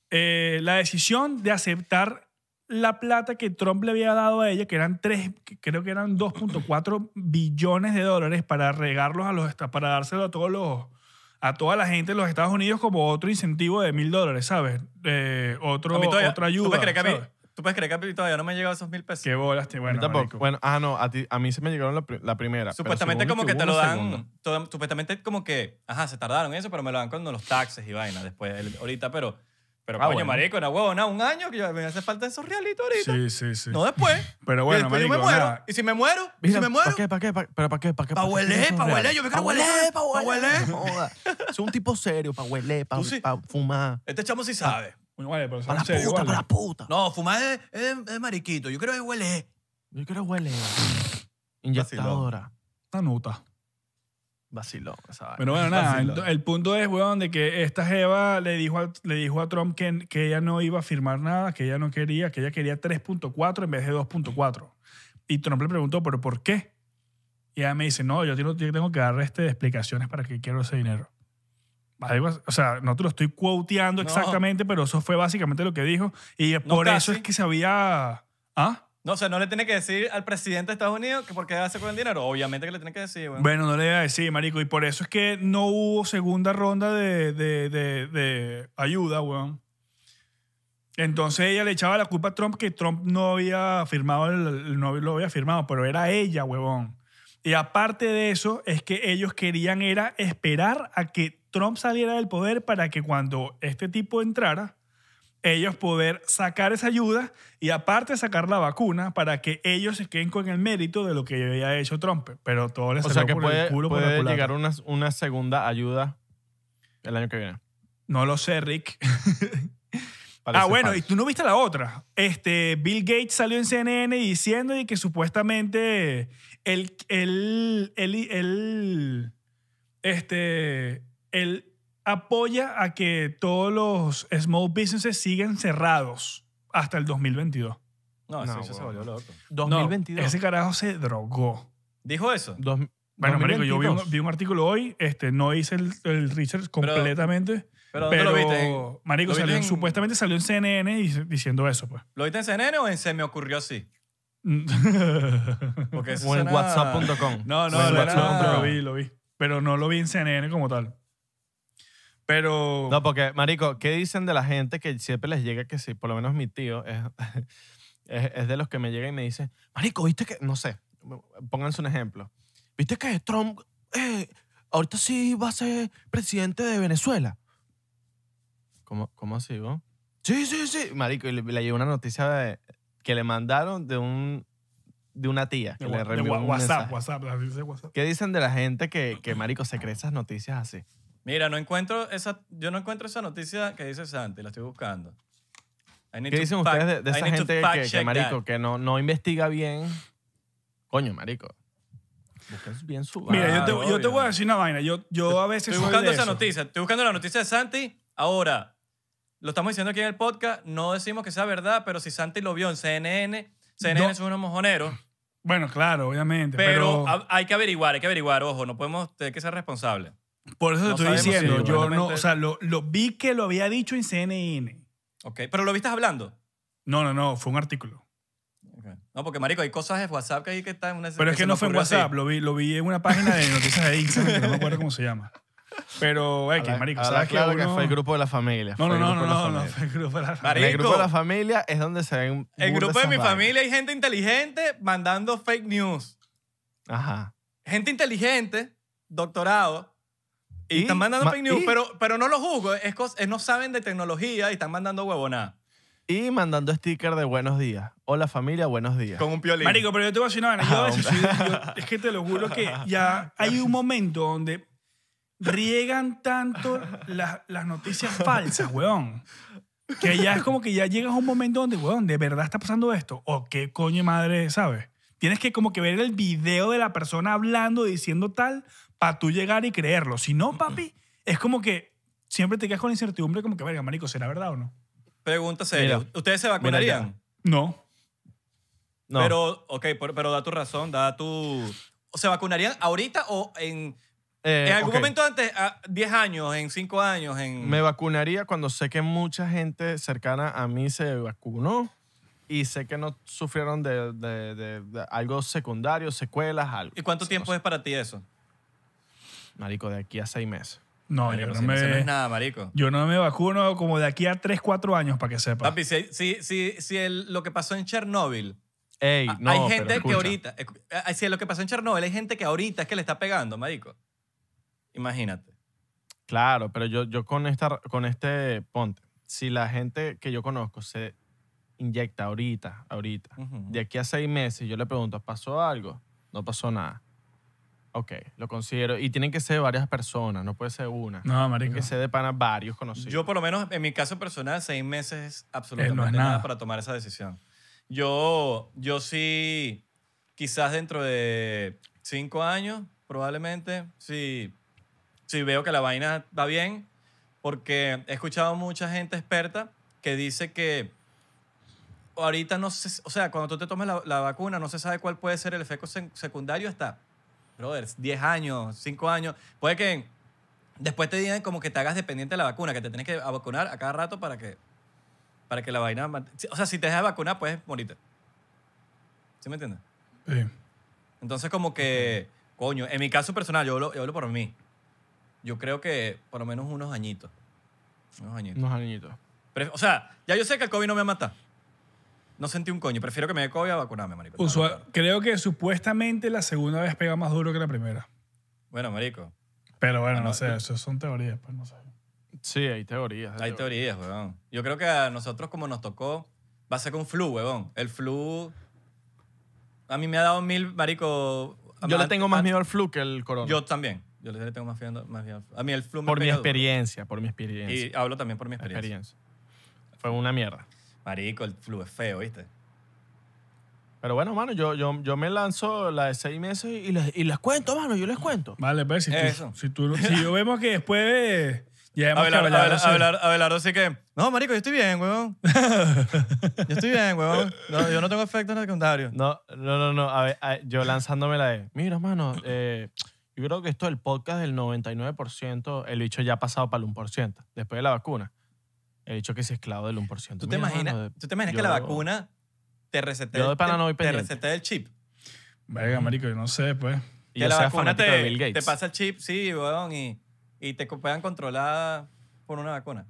eh, la decisión de aceptar la plata que Trump le había dado a ella, que eran tres, creo que eran 2.4 billones de dólares para regarlos a los, para dárselo a todos los a toda la gente de los Estados Unidos como otro incentivo de mil dólares, ¿sabes? otro, otra ayuda. ¿tú puedes, creer que a mí, ¿Tú puedes creer que a mí todavía no me han llegado esos mil pesos? Qué bolas, tío. Bueno, tampoco. Bueno, ah, no, a, ti, a mí se me llegaron la, primera. Supuestamente como que, te lo dan, supuestamente como que, ajá, se tardaron eso, pero me lo dan con los taxes y vaina después, ahorita, pero pero ah, coño, marico, era huevo, nada, un año que me hace falta esos realitos ahorita. Sí, sí, sí. No después. (laughs) Pero bueno, después yo me muero. Y si me muero, ¿Y si me muero. ¿Para qué, para qué, para, pero para qué, para qué? Para huele. para huele. yo me quiero huele, para huele. Es un tipo serio, para huele, para fumar. Este chamo sí sabe. Ah, pero para la serio, puta, para la puta. No, fumar es, mariquito. Yo creo que huele. Yo creo huele. Inyectadora. Está nota. Vaciló. Pero bueno, nada, el, punto es, weón, de que esta Jeva le dijo a, le dijo a Trump que, que ella no iba a firmar nada, que ella no quería, que ella quería 3.4 en vez de 2.4. Y Trump le preguntó, ¿pero por qué? Y ella me dice, no, yo tengo, que dar este, explicaciones para que quiero ese dinero. O sea, no te lo estoy quoteando exactamente, pero eso fue básicamente lo que dijo. Y por eso es que se había... ¿Ah? No, o no le tiene que decir al presidente de Estados Unidos que por qué hace con el dinero. Obviamente que le tiene que decir, weón. Bueno, no le iba a decir, marico. Y por eso es que no hubo segunda ronda de, ayuda, weón. Entonces ella le echaba la culpa a Trump que Trump no había firmado, el, no lo había firmado, pero era ella, weón. Y aparte de eso, es que ellos querían era esperar a que Trump saliera del poder para que cuando este tipo entrara, ellos poder sacar esa ayuda y aparte sacar la vacuna para que ellos se queden con el mérito de lo que había hecho Trump. Pero todo les o sea que puede, puede llegar una, una segunda ayuda el año que viene. No lo sé, Rick. (laughs) ah, bueno, y tú no viste la otra. Este, Bill Gates salió en CNN diciendo que supuestamente el... él, él, él, este, el apoya a que todos los small businesses sigan cerrados hasta el 2022. No, ese se volvió loco. 2022. ese carajo se drogó. ¿Dijo eso? Bueno, marico, yo vi un, artículo hoy, este, no hice el, el research completamente, ¿Pero, lo viste? marico, supuestamente salió en CNN diciendo eso, pues. ¿Lo viste en CNN o en Se me ocurrió así? (laughs) O en whatsapp.com. no, no, no. lo vi, lo vi. Pero no lo vi en CNN como tal. No, porque, Marico, ¿qué dicen de la gente que siempre les llega que sí? Por lo menos mi tío es, (laughs) es, de los que me llega y me dice, Marico, ¿viste que.? No sé, pónganse un ejemplo. ¿Viste que Trump eh, ahorita sí va a ser presidente de Venezuela? ¿Cómo, cómo así, Sí, sí, sí. Marico, y le, llegó una noticia que le mandaron de un de una tía que le WhatsApp, WhatsApp, ¿Qué dicen de la gente que, que marico se cree esas noticias así? Mira, no encuentro esa, yo no encuentro esa noticia que dice Santi, la estoy buscando. ¿Qué dicen ustedes de, esa gente que, marico, que no, no investiga bien? Coño, marico. Buscas bien su Mira, yo te, voy a decir una vaina. Yo, a veces. Estoy buscando esa noticia. Estoy buscando la noticia de Santi. Ahora, lo estamos diciendo aquí en el podcast. No decimos que sea verdad, pero si Santi lo vio en CNN, CNN es un mojonero. Bueno, claro, obviamente. Pero, hay que averiguar, hay que averiguar. Ojo, no podemos tener que ser responsables. Por eso te estoy diciendo, yo no, o sea, lo, lo vi que lo había dicho en CNN. Ok, pero lo viste hablando. No, no, no, fue un artículo. No, porque marico, hay cosas de WhatsApp que hay que estar en una... Pero es que, no fue en WhatsApp, lo vi, lo vi en una página de noticias de Instagram, que no me acuerdo cómo se llama. Pero, es que, marico, ¿sabes claro que, fue el grupo de la familia. No, no, no, no, no, el grupo de la familia. El grupo de la familia es donde se ven... El grupo de, mi familia hay gente inteligente mandando fake news. Ajá. Gente inteligente, doctorado, y, están mandando fake news, pero, pero no lo juzgo. Es eh, no saben de tecnología y están mandando huevonada. Y mandando sticker de buenos días. Hola familia, buenos días. Con un piolín. Marico, pero yo te voy a decir una ah, Yo es que te lo juro que ya hay un momento donde riegan tanto las, las noticias falsas, weón. Que ya es como que ya llegas a un momento donde, weón, ¿de verdad está pasando esto? ¿O qué coño madre, sabes? Tienes que como que ver el video de la persona hablando, diciendo tal, para tú llegar y creerlo. Si no, papi, es como que siempre te quedas con incertidumbre como que, venga, marico, ¿será verdad o no? Pregunta ¿Ustedes se vacunarían? No. No. Pero, ok, pero, da tu razón, da tu... ¿Se vacunarían ahorita o en... Eh, en algún momento antes, a 10 años, en 5 años, en... Me vacunaría cuando sé que mucha gente cercana a mí se vacunó y sé que no sufrieron de, de, de, algo secundario, secuelas, algo. ¿Y cuánto tiempo es para ti eso? marico, de aquí a seis meses. No, yo no me... Yo no me vacuno como de aquí a tres, cuatro años, para que sepa. Papi, si, si, lo que pasó en Chernóbil... no, hay gente que ahorita... Eh, eh, si lo que pasó en Chernóbil, hay gente que ahorita es que le está pegando, marico. Imagínate. Claro, pero yo, yo con, esta, con este... Ponte, si la gente que yo conozco se inyecta ahorita, ahorita, de aquí a seis meses, yo le pregunto, ¿pasó algo? No pasó nada Ok, lo considero. Y tienen que ser varias personas, no puede ser una. No, marico. Tienen que ser de pana varios conocidos. Yo, por lo menos, en mi caso personal, seis meses es absolutamente eh, nada. para tomar esa decisión. Yo, yo sí, quizás dentro de cinco años, probablemente, sí si veo que la vaina va bien, porque he escuchado mucha gente experta que dice que ahorita no se, o sea, cuando tú te tomes la, la, vacuna, no se sabe cuál puede ser el efecto secundario hasta brothers, 10 años, 5 años. Puede que después te digan como que te hagas dependiente de la vacuna, que te tienes que vacunar a cada rato para que, para que la vaina... O sea, si te dejas de vacunar, puedes morirte. ¿Sí me entiendes? Sí. Entonces como que, coño, en mi caso personal, yo hablo, hablo por mí. Yo creo que por lo menos unos añitos. Unos añitos. Unos añitos. o sea, ya yo sé que el COVID no me va a no sentí un coño. Prefiero que me dé COVID a vacunarme, marico. creo que supuestamente la segunda vez pega más duro que la primera. Bueno, marico, Pero bueno, ah, no sé, eh. eso son teorías, pues no sé. Sí, hay teorías. hay teorías, weón. Yo creo que a nosotros como nos tocó, va a ser con flu, weón. El flu a mí me ha dado mil, marico. Yo le tengo más miedo al flu que al corona. Yo también. Yo le tengo más miedo, más miedo al flu. A mí el flu me por mi experiencia, por mi experiencia. Y hablo también por mi experiencia. Fue una mierda. Marico, el flu es feo, ¿viste? Pero bueno, mano, yo, yo, yo me lanzo la de seis meses y les, y cuento, mano, yo les cuento. Vale, pues si, Tú, si, tú, si yo vemos que después ya hemos Abelardo, así que, no, marico, yo estoy bien, huevón. (laughs) yo estoy bien, huevón. No, yo no tengo efecto en el comentario. No, no, no, A ver, yo lanzándome la de, mira, mano, eh, yo creo que esto del podcast del 99%, el bicho ya ha pasado para el 1%, después de la vacuna. He dicho que es esclavo del 1%. ¿Tú te, imaginas, que la vacuna te receté el- chip? Venga, marico, yo no sé, pues. Y la vacuna te, pasa el chip, sí, weón, y, te puedan controlar por una vacuna.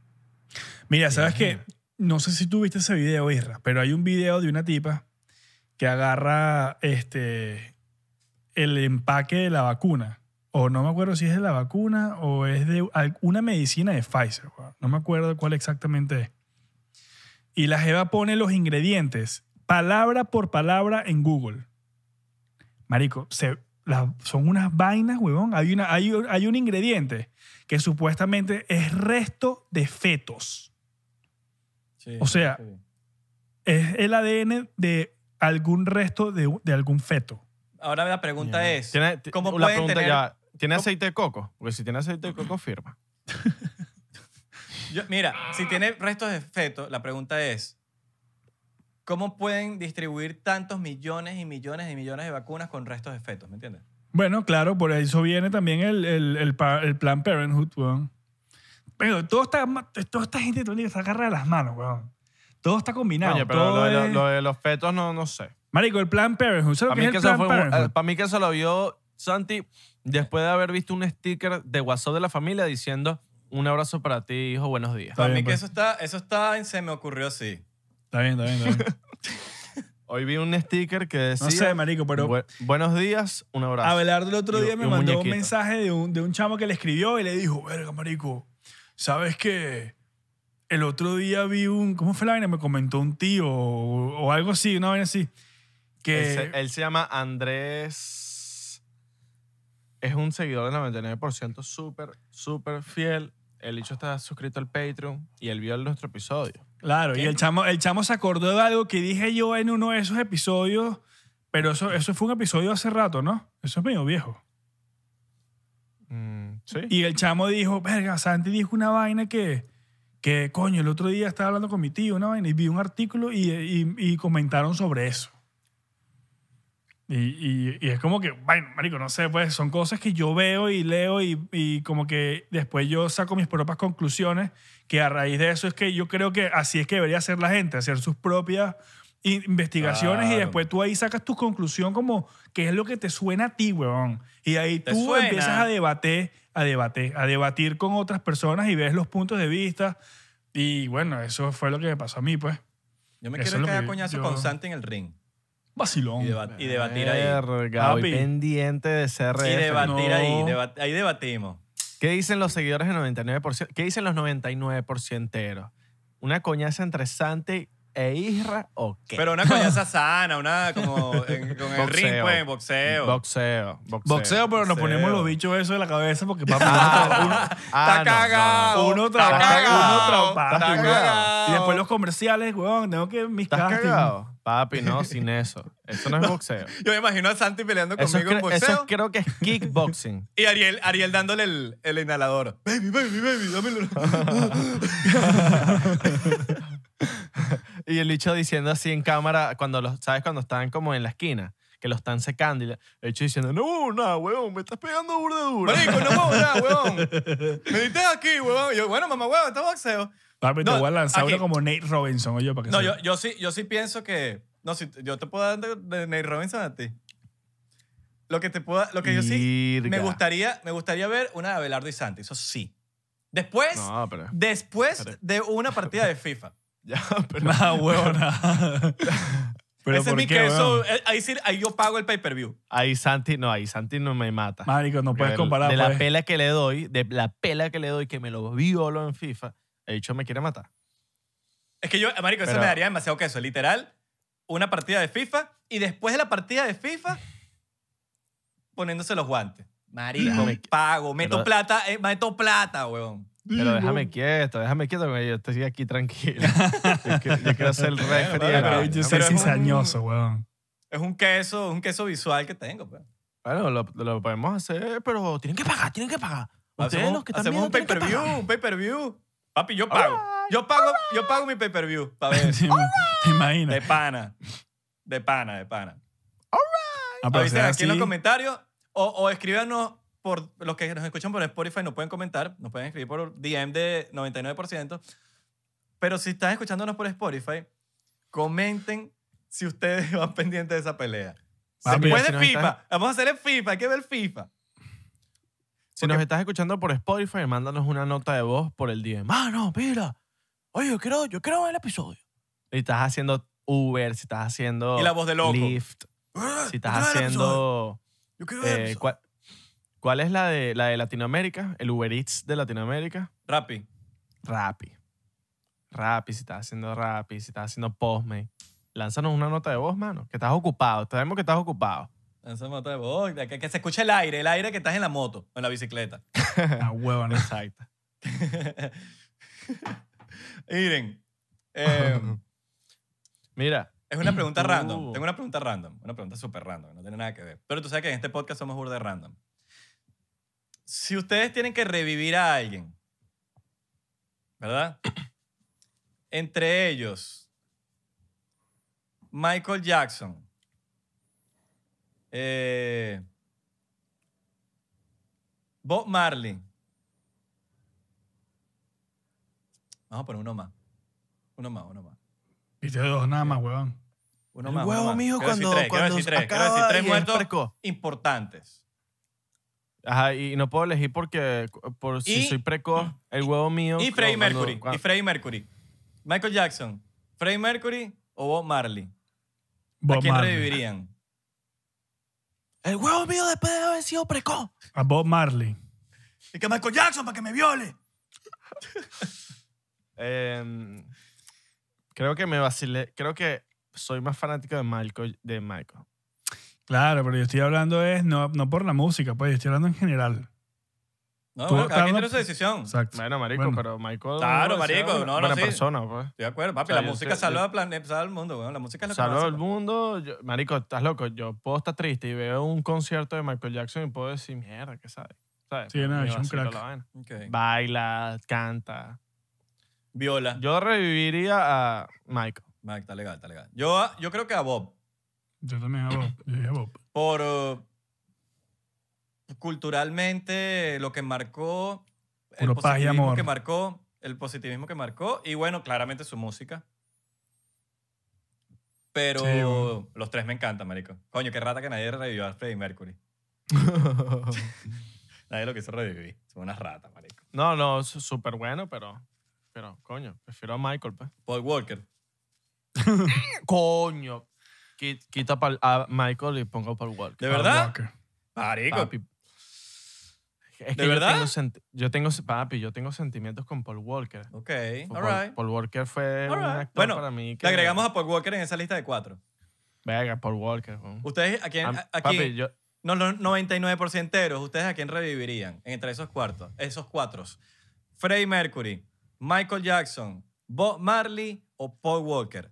Mira, ¿sabes qué? No sé si tú viste ese video, Isra, pero hay un video de una tipa que agarra este, el empaque de la vacuna o no me acuerdo si es de la vacuna o es de una medicina de Pfizer, no me acuerdo cuál exactamente es. Y la Jeva pone los ingredientes palabra por palabra en Google. Marico, son unas vainas, huevón. Hay, una, hay, un ingrediente que supuestamente es resto de fetos. o sea, es el ADN de algún resto de, algún feto. Ahora la pregunta es, ¿cómo pueden, tener, ¿Tiene aceite de coco? Porque si tiene aceite de coco, firma. mira, si tiene restos de feto, la pregunta es, ¿cómo pueden distribuir tantos millones y millones y millones de vacunas con restos de fetos? ¿Me entiendes? Bueno, claro, por eso viene también el, el, el, Plan Parenthood, weón. Pero todo está, toda esta gente todo está agarrada de las manos, weón. Todo está combinado. Oye, pero lo de, los fetos no, no sé. Marico, el Plan Parenthood. ¿Sabes Para mí que, el para mí que lo vio Santi Después de haber visto un sticker de WhatsApp de la familia diciendo un abrazo para ti, hijo, buenos días. Para mí que pues. eso está, eso está en se me ocurrió así. Está bien, está bien, está bien. (laughs) Hoy vi un sticker que decía... No sé, marico, pero... buenos días, un abrazo. Abelardo el otro día me mandó un mensaje de un, de un chamo que le escribió y le dijo, verga, marico, ¿sabes qué? El otro día vi un... ¿Cómo fue la vaina? Me comentó un tío o, algo así, una vaina así. Que... él se llama Andrés es un seguidor del 99% súper, súper fiel. El hecho está suscrito al Patreon y él vio nuestro episodio. Claro, y el chamo, el chamo se acordó de algo que dije yo en uno de esos episodios, pero eso, eso fue un episodio hace rato, ¿no? Eso es medio viejo. Mm, sí. Y el chamo dijo, verga, Santi dijo una vaina que, que, coño, el otro día estaba hablando con mi tío, una vaina, y vi un artículo y comentaron sobre eso. Y, es como que, bueno, marico, no sé, pues son cosas que yo veo y leo y, como que después yo saco mis propias conclusiones, que a raíz de eso es que yo creo que así es que debería ser la gente, hacer sus propias investigaciones y después tú ahí sacas tu conclusión como qué es lo que te suena a ti, weón. Y ahí tú empiezas a debatir, a debatir, a debatir con otras personas y ves los puntos de vista. Y bueno, eso fue lo que me pasó a mí, pues. Yo me quiero coñazo en el ring. ¡Basilón! Y, debatir ahí. Verga, pendiente de CRF. Y debatir ahí. ahí debatimos. ¿Qué dicen los seguidores del 99%? ¿Qué dicen los 99%? Una coñaza entre Santi e Isra o qué? Pero una coñaza (laughs) sana, una como en- con el ring, en boxeo. Boxeo. Boxeo, Boxeo, pero nos ponemos los bichos eso de la cabeza porque papi, ah, uno Está cagado. uno uno trabaja. Y después los comerciales, weón, tengo que mis ¿Estás Papi, no, sin eso. Eso no es boxeo. (laughs) Yo me imagino a Santi peleando conmigo en boxeo. eso creo que es kickboxing. (laughs) Y Ariel, Ariel dándole el, el inhalador. Baby, baby, baby, dámelo. Y el Licho diciendo así en cámara, cuando los, ¿sabes? Cuando están como en la esquina, que lo están secando. Y el Licho diciendo, no, nada, huevón, me estás pegando de duro. Marico, no puedo nada, huevón. (laughs) Me diste aquí, huevón. Y yo, bueno, mamá, huevón, está boxeo. Papi, te voy a lanzar uno como Nate Robinson, oye, para que No, yo, yo, sí, yo sí pienso que. No, si yo te puedo dar de, Nate Robinson a ti. Lo que te pueda. Lo que yo sí. Me gustaría, me gustaría ver una de Abelardo y Santi, eso sí. Después, después de una partida de FIFA. (laughs) Ya, pero. Nada, huevo, nada. (laughs) Ese es mi queso, eh, ahí, sí- ahí yo pago el pay-per-view. Ahí Santi, no, ahí Santi no me mata. Marico, no puedes comparar. De la pues. pela que le doy, de la pela que le doy que me lo violo en FIFA, he dicho me quiere matar. Es que yo, marico, eso me daría demasiado queso. Literal, una partida de FIFA y después de la partida de FIFA, poniéndose los guantes. Marico, pago, meto plata, eh, meto plata, weón. Pero déjame quieto, déjame quieto, porque yo estoy aquí tranquilo. (laughs) yo, quiero, ser el rey yo soy cizañoso, weón. Es un queso, un queso visual que tengo, pues. Bueno, lo, podemos hacer, pero tienen que pagar, tienen que pagar. Ustedes hacemos, los que están hacemos un pay-per-view, un pay-per-view. Papi, yo pago. Yo pago, yo pago mi pay-per-view para ver. (laughs) Te imaginas. De pana. De pana, de pana. All right. Ah, aquí en los comentarios o escríbanos por los que nos escuchan por Spotify nos pueden comentar, nos pueden escribir por DM de 99%. Pero si están escuchándonos por Spotify, comenten si ustedes (laughs) van pendientes de esa pelea. Se puede FIFA. Vamos a hacer el FIFA, hay que ver FIFA. Si nos estás escuchando por Spotify, mándanos una nota de voz por el DM. ah no mira. Oye, yo quiero, yo quiero ver el episodio. Y estás haciendo Uber, si estás haciendo. Y la voz de loco. si estás haciendo. Yo quiero ver. Eh, ¿Cuál es la de, la de Latinoamérica? El Uber Eats de Latinoamérica. Rappi. Rappi. Rappi, si estás haciendo Rappi, si estás haciendo postme. Lánzanos una nota de voz, mano. Que estás ocupado. Sabemos que estás ocupado. Lánzanos nota de voz. Que, se escuche el aire, el aire que estás en la moto o en la bicicleta. la (laughs) hueva, no. Exacto. (laughs) Miren. Eh, (laughs) Mira. Es una pregunta uh. random. Tengo una pregunta random. Una pregunta súper random. No tiene nada que ver. Pero tú sabes que en este podcast somos burde de random si ustedes tienen que revivir a alguien, ¿verdad? (clears throat) Entre ellos, Michael Jackson, eh, Bob Marley. Vamos a poner uno más. Uno más, uno más. y de dos nada más, huevón. Uno más. huevo uno mijo, cuando- quiero decir tres, muertos importantes. Ajá, y no puedo elegir porque por si soy precoz, (clears throat) el huevo mío. Y Freddie Mercury. Y Freddie Mercury. Michael Jackson, Freddie Mercury o Bob Marley. ¿A quién revivirían? El huevo mío después de haber sido precoz. A Bob Marley. Y que Michael Jackson para que me viole. (laughs) Em, creo que me vacilé. Creo que soy más fanático de Michael. De Michael. Claro, pero yo estoy hablando es no, no por la música, pues yo estoy hablando en general. No, cada quien tiene su decisión. Exacto. Bueno, marico, pero Michael... Claro, marico, no, no, buena persona, pues. de acuerdo, papi. la música salva al planeta, salva al mundo, weón. La música es lo que al mundo. marico, estás loco. Yo puedo estar triste y veo un concierto de Michael Jackson y puedo decir, mierda, ¿qué sabe? ¿Sabes? Sí, no, es un crack. Baila, canta. Viola. Yo reviviría a Michael. Mike, está legal, está legal. Yo, yo creo que a Bob. Yo también a Por uh, culturalmente, lo que marcó. el paz positivismo que marcó. El positivismo que marcó. Y bueno, claramente su música. Pero los tres me encantan, marico. Coño, qué rata que nadie revivió a Freddie Mercury. (laughs) Nadie lo quiso revivir. Son unas ratas, marico. No, no, es súper bueno, pero. Pero, coño, prefiero a Michael, pues. Paul Walker. (laughs) Coño quita a Michael y a Paul Walker. ¿De verdad? ¿De verdad? yo tengo, papi, yo tengo sentimientos con Paul Walker. Ok, Paul, alright. Paul Walker fue un actor Bueno, para mí Le agregamos a Paul Walker en esa lista de cuatro. Venga, Paul Walker. Ustedes, ¿a quién? Ah, a- No, 99% enteros ¿ustedes a quién revivirían entre esos cuartos? Esos cuatro. Freddie Mercury, Michael Jackson, Bob Marley o Paul Walker.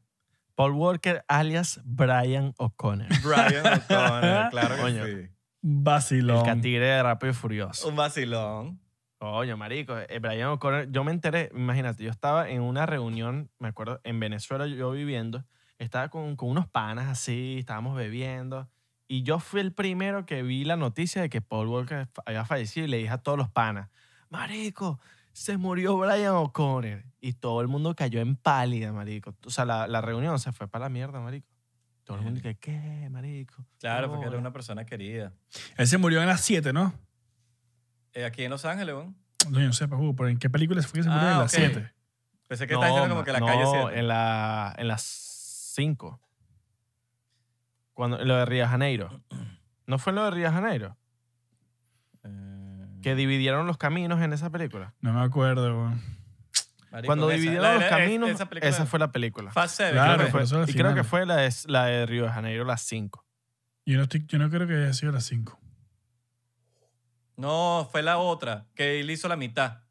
Paul Walker alias Brian O'Connor. Brian O'Connor, claro que Coño, Vacilón. El de Rápido y Furioso. Un vacilón. Coño, marico, eh, Brian O'Connor, yo me enteré, imagínate, yo estaba en una reunión, me acuerdo, en Venezuela yo viviendo, estaba con, con unos panas así, estábamos bebiendo, y yo fui el primero que vi la noticia de que Paul Walker había fallecido y le dije a todos los panas, marico, se murió Brian O'Connor. Y todo el mundo cayó en pálida, marico. O sea, la, la reunión se fue para la mierda, marico. Todo el mundo dice ¿qué, marico? Claro, porque era una persona querida. Él se murió en las 7, ¿no? Eh, aquí en Los Ángeles, ¿no? No, yo no sé, pues, pero ¿en qué película fue que se ah, murió en las 7? Pensé que estaba diciendo como que la calle se. en la en las 5. Cuando lo de Río de Janeiro. ¿No fue lo de Río de Janeiro? Que dividieron los caminos en esa película. No me acuerdo, weón. Cuando dividieron los caminos, esa, fue la película. Fast Seven. Claro, y creo que fue la de, de Río de Janeiro, las 5. Yo no, creo que haya sido las 5. No, fue la otra, que él hizo la mitad.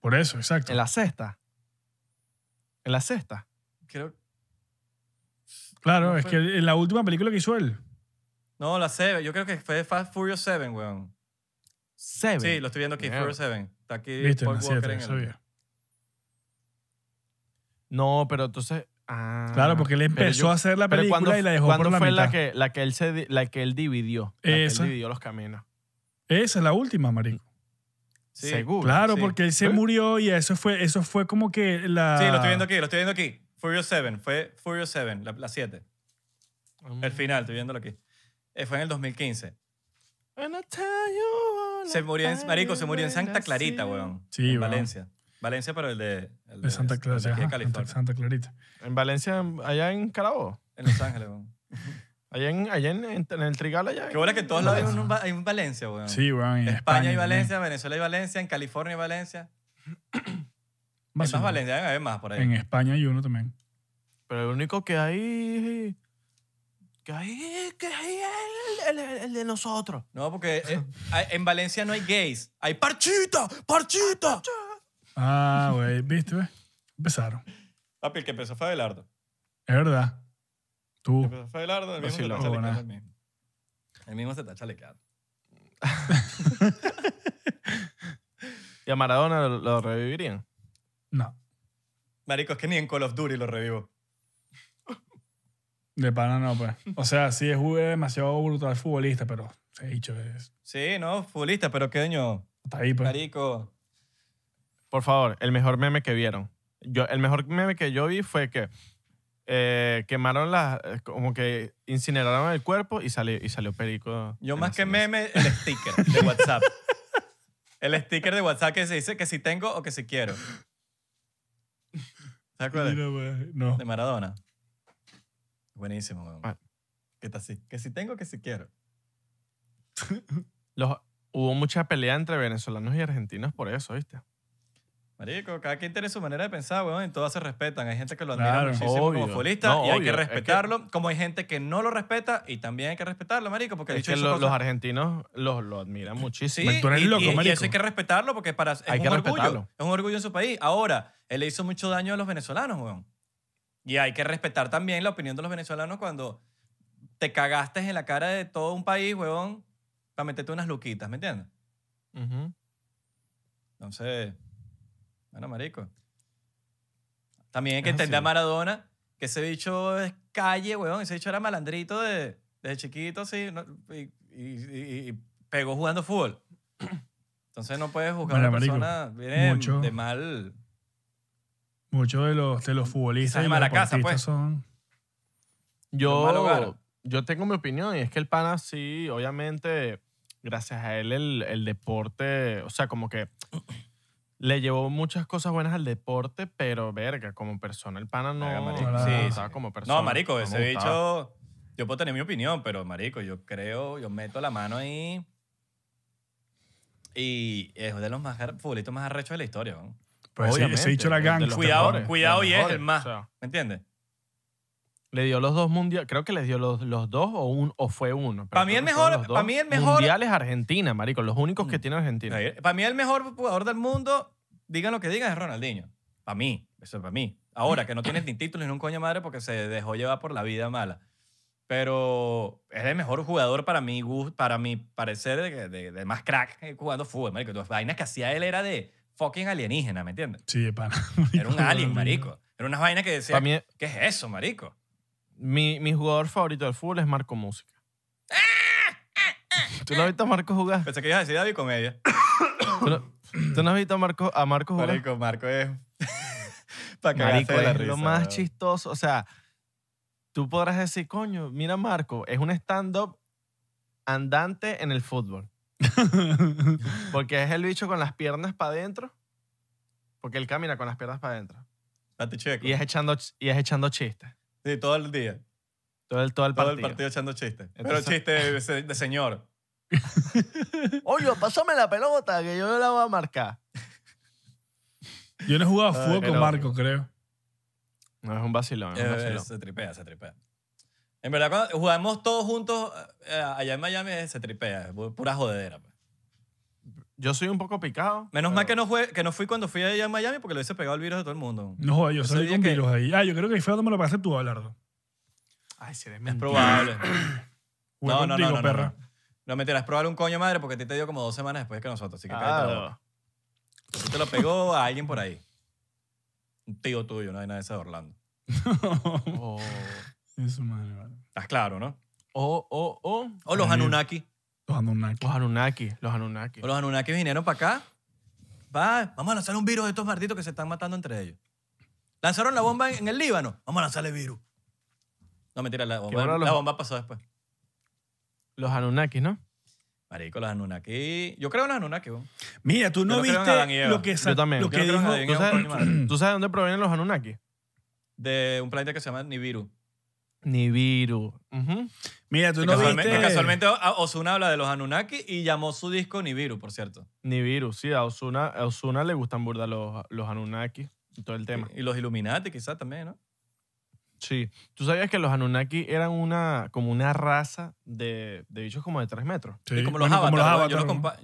Por eso, exacto. En la sexta. En la sexta. Creo. Claro, es que en la última película que hizo él. No, la 7. Yo creo que fue Fast Furious 7, weón. Sí, lo estoy viendo aquí, Furious 7. Está aquí Paul Walker en el- No, pero entonces. Ah. Claro, porque él empezó a hacer la película y la dejó por la fue mitad. la que, la, que él dividió? él dividió los caminos. Esa es la última, marico. Sí. Seguro. Claro, porque él se murió y eso fue, como que la... Sí, lo estoy viendo aquí, lo estoy viendo aquí. Furious 7, fue Furious 7, la- 7. El mm. final, estoy viéndolo aquí. Eh, fue en el 2015. And I tell you se murió marico, se murió en Santa Clarita, weón. Sí, en Valencia. Valencia, pero el de... de, Santa Clarita. De Santa, Clarita. En Valencia, allá en Carabobo. En Los Ángeles, weón. (laughs) Allá en, el Trigala, allá. Qué bueno que todos lados hay un, Valencia, weón. Sí, weón. En España, hay Valencia, en Venezuela hay Valencia, en California hay Valencia. (clears throat) Más Valencia, hay más por ahí. En España hay uno también. Pero el único que hay que ahí, que ahí el, el, de nosotros. No, porque eh, (laughs) en Valencia no hay gays. Hay parchita, parchita. Ah, güey, viste, Empezaron. Papi, el que empezó fue Abelardo. Es verdad. Tú. El empezó fue Abelardo, el mismo se está El mismo. se está (laughs) ¿Y a Maradona lo, lo revivirían? No. Marico, es que ni en Call of Duty lo revivo. De pana no, pues. O sea, sí es demasiado brutal futbolista, pero se ha dicho es. Sí, no, futbolista, pero qué daño. Está ahí, pues. Por favor, el mejor meme que vieron. Yo, el mejor meme que yo vi fue que eh, quemaron las. Como que incineraron el cuerpo y salió, y salió Perico. Yo, más que meme, el sticker de (laughs) WhatsApp. el sticker de WhatsApp que se dice que si tengo o que si quiero. ¿Te acuerdas? Pues, no. De Maradona. Buenísimo, weón. Ah. Que, así, que si tengo, que si quiero. (laughs) Los, hubo mucha pelea entre venezolanos y argentinos por eso, ¿viste? Marico, cada quien tiene su manera de pensar, weón, y todas se respetan. Hay gente que lo admira muchísimo como futbolista y hay que respetarlo. como hay gente que no lo respeta y también hay que respetarlo, marico, porque es que los argentinos lo, lo admiran muchísimo. y, loco, eso hay que respetarlo porque para, es un orgullo. Es un orgullo en su país. Ahora, él le hizo mucho daño a los venezolanos, weón. Y hay que respetar también la opinión de los venezolanos cuando te cagaste en la cara de todo un país, huevón, para meterte unas luquitas, ¿me entiendes? Entonces, bueno, marico. También hay que ah, entender a Maradona que ese bicho es calle, huevón. Ese bicho era malandrito de, desde chiquito, sí, y, pegó jugando fútbol. (clears throat) Entonces no puedes juzgar a una persona de mal Muchos de los, de los futbolistas. Y pues. Son... Yo, yo tengo mi opinión y es que el pana sí, obviamente, gracias a él el, deporte, o sea, como que (clears throat) le llevó muchas cosas buenas al deporte, pero verga, como persona, el pana no, sí, como persona. No, marico, ese bicho, yo puedo tener mi opinión, pero marico, yo creo, yo meto la mano ahí y es de los más futbolistas más arrechos de la historia. ¿no? Pues se ha dicho la Cuidado, y es el más. ¿Me entiendes? Le dio los dos mundiales, creo que le dio los, los dos o, un, o fue uno. Para mí, el mejor, para mí el mejor. Mundiales Argentina, marico, los únicos que mm. tiene Argentina. Para mí el mejor jugador del mundo, digan lo que digan, es Ronaldinho. Para mí, eso es para mí. Ahora, que no tiene ni título ni un coño madre porque se dejó llevar por la vida mala. Pero es el mejor jugador para mi, para mi parecer de, más crack jugando fútbol, marico. Las vainas que hacía él era de fucking alienígena, ¿me entiendes? Sí, pana. (laughs) Era un alien, marico. Era una vaina que decía, ¿qué es eso, marico? Mi, mi jugador favorito del fútbol es Marco Música. (laughs) ¿Tú no has visto a Marco jugar? Pensé que ibas a decir David Comedia. ¿Tú no, ¿Tú no, has visto a Marco, a Marco jugar? Marico, Marco es... (laughs) para marico, la es risa, lo más chistoso. O sea, tú podrás decir, coño, mira Marco, es un stand-up andante en el fútbol. (laughs) Porque es el bicho con las piernas para adentro. Porque él camina con las piernas para adentro. Y es echando, y es echando chistes. Sí, todo el día. Todo el, todo el partido. Todo el partido echando chistes. Pero chistes de, señor. (laughs) Oye, pasóme la pelota que yo la voy a marcar. Yo no he jugado a fútbol con Marco, creo. No, es un vacilón. Es un eh, vacilón. se tripea, se tripea. En verdad, cuando jugamos todos juntos eh, eh, allá en Miami, se tripea, pura jodedera. Pues. Yo soy un poco picado. Menos mal que no, que no fui cuando fui allá en Miami porque le hubiese pegado el virus de todo el mundo. No, yo soy con virus ahí. Ah, yo creo que ahí fue donde me lo pasé tú, Abelardo. Ay, si eres Es probable. (clears throat) no, no, no, no, no, perra. no. No, mentira, es un coño madre porque a ti te dio como dos semanas después que nosotros, así que cállate te lo pegó a alguien por ahí. Un tío tuyo, no hay nada de ese de Orlando. (laughs) Oh. Eso, madre, vale. Estás ah, claro, ¿no? O, o, o. O los Anunnaki. Los Anunnaki. Los Anunnaki, los Anunnaki. O los Anunnaki vinieron para acá. Va, vamos a lanzar un virus de estos malditos que se están matando entre ellos. Lanzaron la bomba en, el Líbano. Vamos a el virus. No, mentira, la bomba, la bomba pasó después. Los Anunnaki, ¿no? Marico, los Anunnaki. Yo creo en los Anunnaki. Mira, tú no, viste lo que sa- Yo también. ¿Tú sabes, ¿Tú sabes de dónde provienen los Anunnaki? De un planeta que se llama Nibiru. Nibiru. Mira, tú no casualmente, Ozuna Osuna habla de los Anunnaki y llamó su disco Nibiru, por cierto. Nibiru, sí, a Osuna, Ozuna le gustan burda los, los Anunnaki y todo el tema. Y, los Illuminati quizás también, ¿no? Sí. ¿Tú sabías que los Anunnaki eran una, como una raza de, de bichos como de tres metros? como, los Avatar,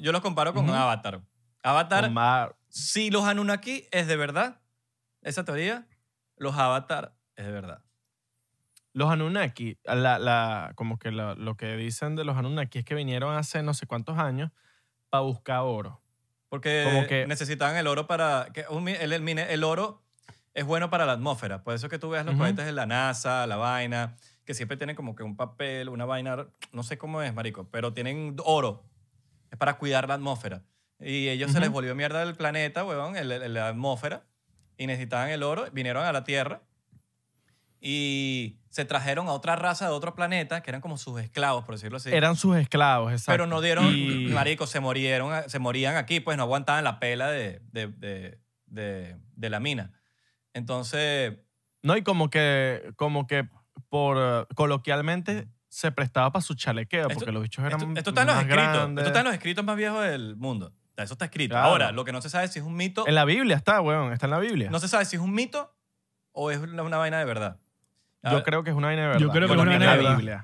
Yo, los comparo con Avatar. Avatar, si los Anunnaki es de verdad, esa teoría, los Avatar es de verdad. Los Anunnaki, la, como que lo que dicen de los Anunnaki es que vinieron hace no sé cuántos años para buscar oro. Porque necesitaban el oro para... Que el, el, oro es bueno para la atmósfera. Por eso que tú veas los cohetes de la NASA, la vaina, que siempre tienen como que un papel, una vaina, no sé cómo es, marico, pero tienen oro. Es para cuidar la atmósfera. Y ellos se les volvió mierda el planeta, huevón, la atmósfera. Y necesitaban el oro, vinieron a la Tierra y se trajeron a otra raza de otro planeta que eran como sus esclavos, por decirlo así. Eran sus esclavos, exacto. Pero no dieron, maricos, se murieron, se morían aquí, pues no aguantaban la pela de, de, de, de, la mina. Entonces... No, y como que, como que por eh, coloquialmente se prestaba para su chalequeo, porque los bichos eran esto, esto está en los escritos, Esto está en los escritos más viejos del mundo. Eso está escrito. Ahora, lo que no se sabe es si es un mito... En la Biblia está, weón, está en la Biblia. No se sabe si es un mito o es una vaina de verdad. Yo creo que es una vaina de verdad. Yo creo que es una vaina de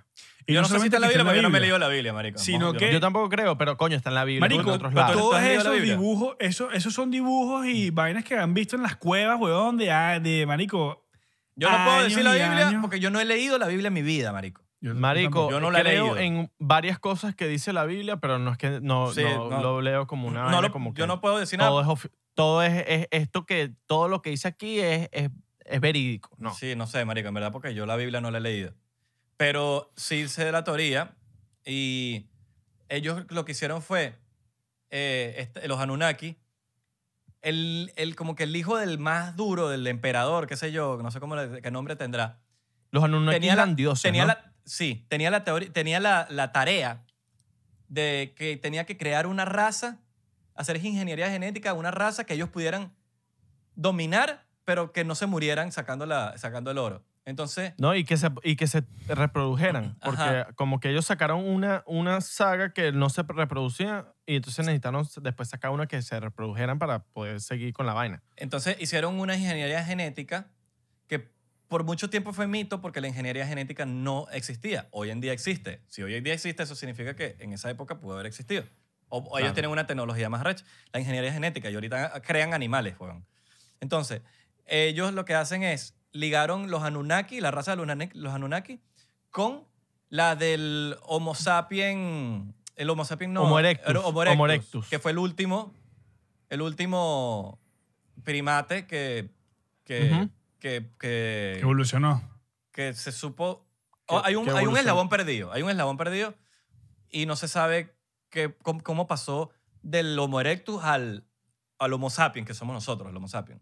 Y yo no, sé en la Biblia pero yo no me he leído la Biblia, marico. yo tampoco creo, pero coño, está en la Biblia. Marico, todos esos dibujos, esos, son dibujos y mm. vainas que han visto en las cuevas, weón, de, ah, de marico. Yo no puedo decir la Biblia porque yo no he leído la Biblia en mi vida, marico. Marico, yo no la creo en varias cosas que dice la Biblia, pero no es que no, lo leo como una. vaina. como que yo no puedo decir nada. Todo es, esto que todo lo que dice aquí es es verídico, ¿no? Sí, no sé, marico, en verdad, porque yo la Biblia no la he leído. Pero sí sé de la teoría y ellos lo que hicieron fue, eh, este, los Anunnaki, el, como que el hijo del más duro, del emperador, qué sé yo, no sé cómo, qué nombre tendrá. Los Anunnaki eran dioses, Sí, tenía, la, teoría, tenía la, la tarea de que tenía que crear una raza, hacer ingeniería genética, una raza que ellos pudieran dominar pero que no se murieran sacando, la, sacando el oro. Entonces... No, y que se, y que se reprodujeran, porque como que ellos sacaron una, una saga que no se reproducía y entonces necesitaron después sacar una que se reprodujeran para poder seguir con la vaina. Entonces hicieron una ingeniería genética que por mucho tiempo fue mito porque la ingeniería genética no existía. Hoy en día existe. Si hoy en día existe, eso significa que en esa época pudo haber existido. O, ellos tienen una tecnología más recha. La ingeniería genética y ahorita crean animales, weón. Entonces, ellos lo que hacen es ligaron los Anunnaki, la raza de los Anunnaki, con la del Homo sapien, el Homo sapiens no, Homo erectus, que fue el último, el último primate que, que, evolucionó, que se supo, oh, hay, un, hay un eslabón perdido, hay un eslabón perdido y no se sabe cómo, pasó del Homo erectus al, al Homo sapiens, que somos nosotros, el Homo sapiens.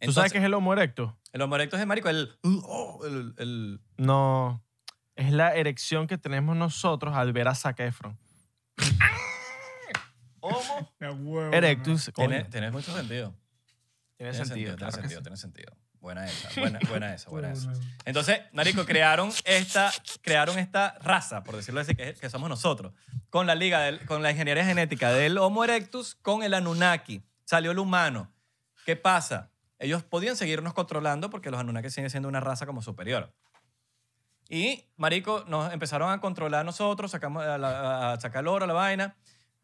¿Tú sabes qué es el Homo erectus? El Homo erectus es, marico, uh, el, el, No, es la erección que tenemos nosotros al ver a Zac Efron. ¿Homo? (laughs) erectus. Tienes mucho sentido. Tiene, sentido, tiene sentido, tiene sentido. Buena esa, (laughs) buena, buena esa, buena esa. Entonces, marico, crearon esta, crearon esta raza, por decirlo así, que, que somos nosotros, con la liga, del, con la ingeniería genética del Homo erectus, con el Anunnaki. Salió el humano. ¿Qué pasa? ellos podían seguirnos controlando porque los Anunnaki siguen siendo una raza como superior. Y, marico, nos empezaron a controlar nosotros, sacamos a, sacar la vaina.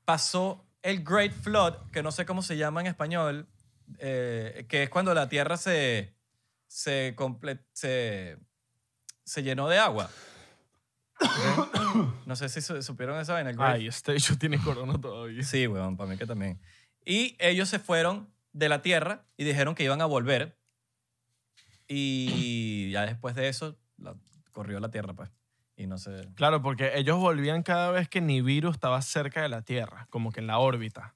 Pasó el Great Flood, que no sé cómo se llama en español, eh, que es cuando la Tierra se, se, se, llenó de agua. (coughs) no sé si supieron esa vaina. Ay, este hecho tiene corona todavía. Sí, weón, para mí que también. Y ellos se fueron de la tierra y dijeron que iban a volver. Y ya después de eso, corrió la tierra, pues. Y no sé. Claro, porque ellos volvían cada vez que Nibiru estaba cerca de la tierra, como que en la órbita.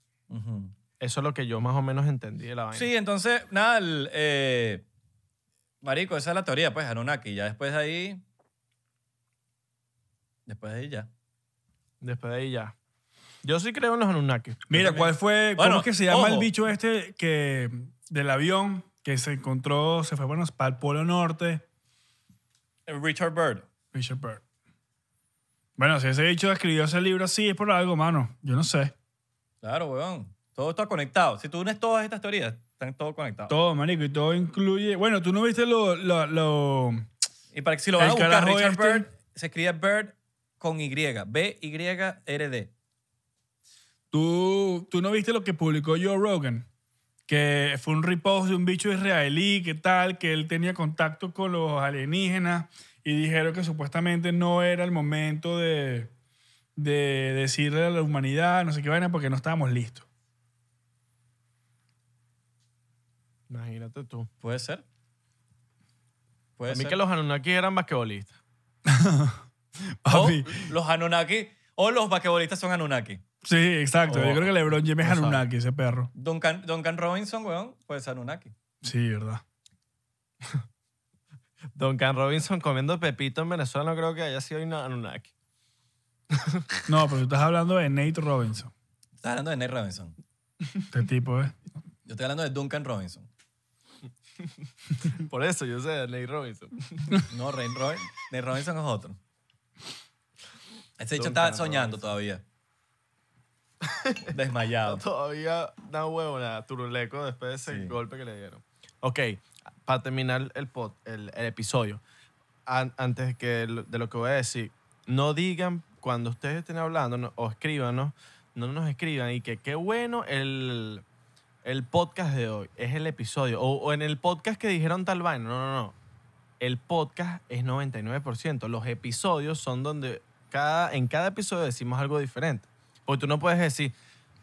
Eso es lo que yo más o menos entendí de la vaina. Sí, entonces, nada, eh, Marico, esa es la teoría, pues, Anunnaki. Ya después de ahí. Después de ahí ya. Después de ahí ya. Yo sí creo en los Anunnaki. Mira, ¿cuál fue? Bueno, ¿Cómo es que se llama el bicho este que del avión que se encontró, se fue bueno, para el Polo Norte? Richard Bird. Richard Bird. Bueno, si ese bicho escribió ese libro así, es por algo, mano. Yo no sé. Claro, weón. Todo está conectado. Si tú unes todas estas teorías, están todo conectado. Todo, manico. y todo incluye. Bueno, tú no viste lo. Y para que si lo vas Richard este. se escribe Bird con Y. B-Y-R-D. ¿Tú, no viste lo que publicó Joe Rogan? Que fue un repost de un bicho israelí, que tal, que él tenía contacto con los alienígenas y dijeron que supuestamente no era el momento de, decirle a la humanidad, no sé qué vaina, porque no estábamos listos. Imagínate tú. Puede ser. Puede a mí que los Anunnaki eran basquetbolistas. (laughs) (laughs) o los Anunnaki o los basquetbolistas son Anunnaki. Sí, exacto. Yo oh, creo que LeBron James es Anunnaki, ese perro. Duncan, Robinson, weón, pues Anunnaki. Sí, verdad. (laughs) Duncan Robinson comiendo pepito en Venezuela no creo que haya sido Anunnaki. (laughs) no, pero tú estás hablando de Nate Robinson. Estás hablando de Nate Robinson. Este tipo, ¿eh? Yo estoy hablando de Duncan Robinson. (laughs) Por eso yo sé de Nate Robinson. no, Nate Robinson es otro. Ese dicho estaba soñando todavía. (laughs) Desmayado. Todavía da huevo la turuleco después de ese golpe que le dieron. Ok, para terminar el, pod- el, episodio, antes que de lo que voy a decir, no digan cuando ustedes estén hablando o escríbanos, no nos escriban y que qué bueno el, podcast de hoy, es el episodio. O, o en el podcast que dijeron tal vaina, no, no, no. El podcast es 99%. Los episodios son donde cada, en cada episodio decimos algo diferente. Porque tú no puedes decir,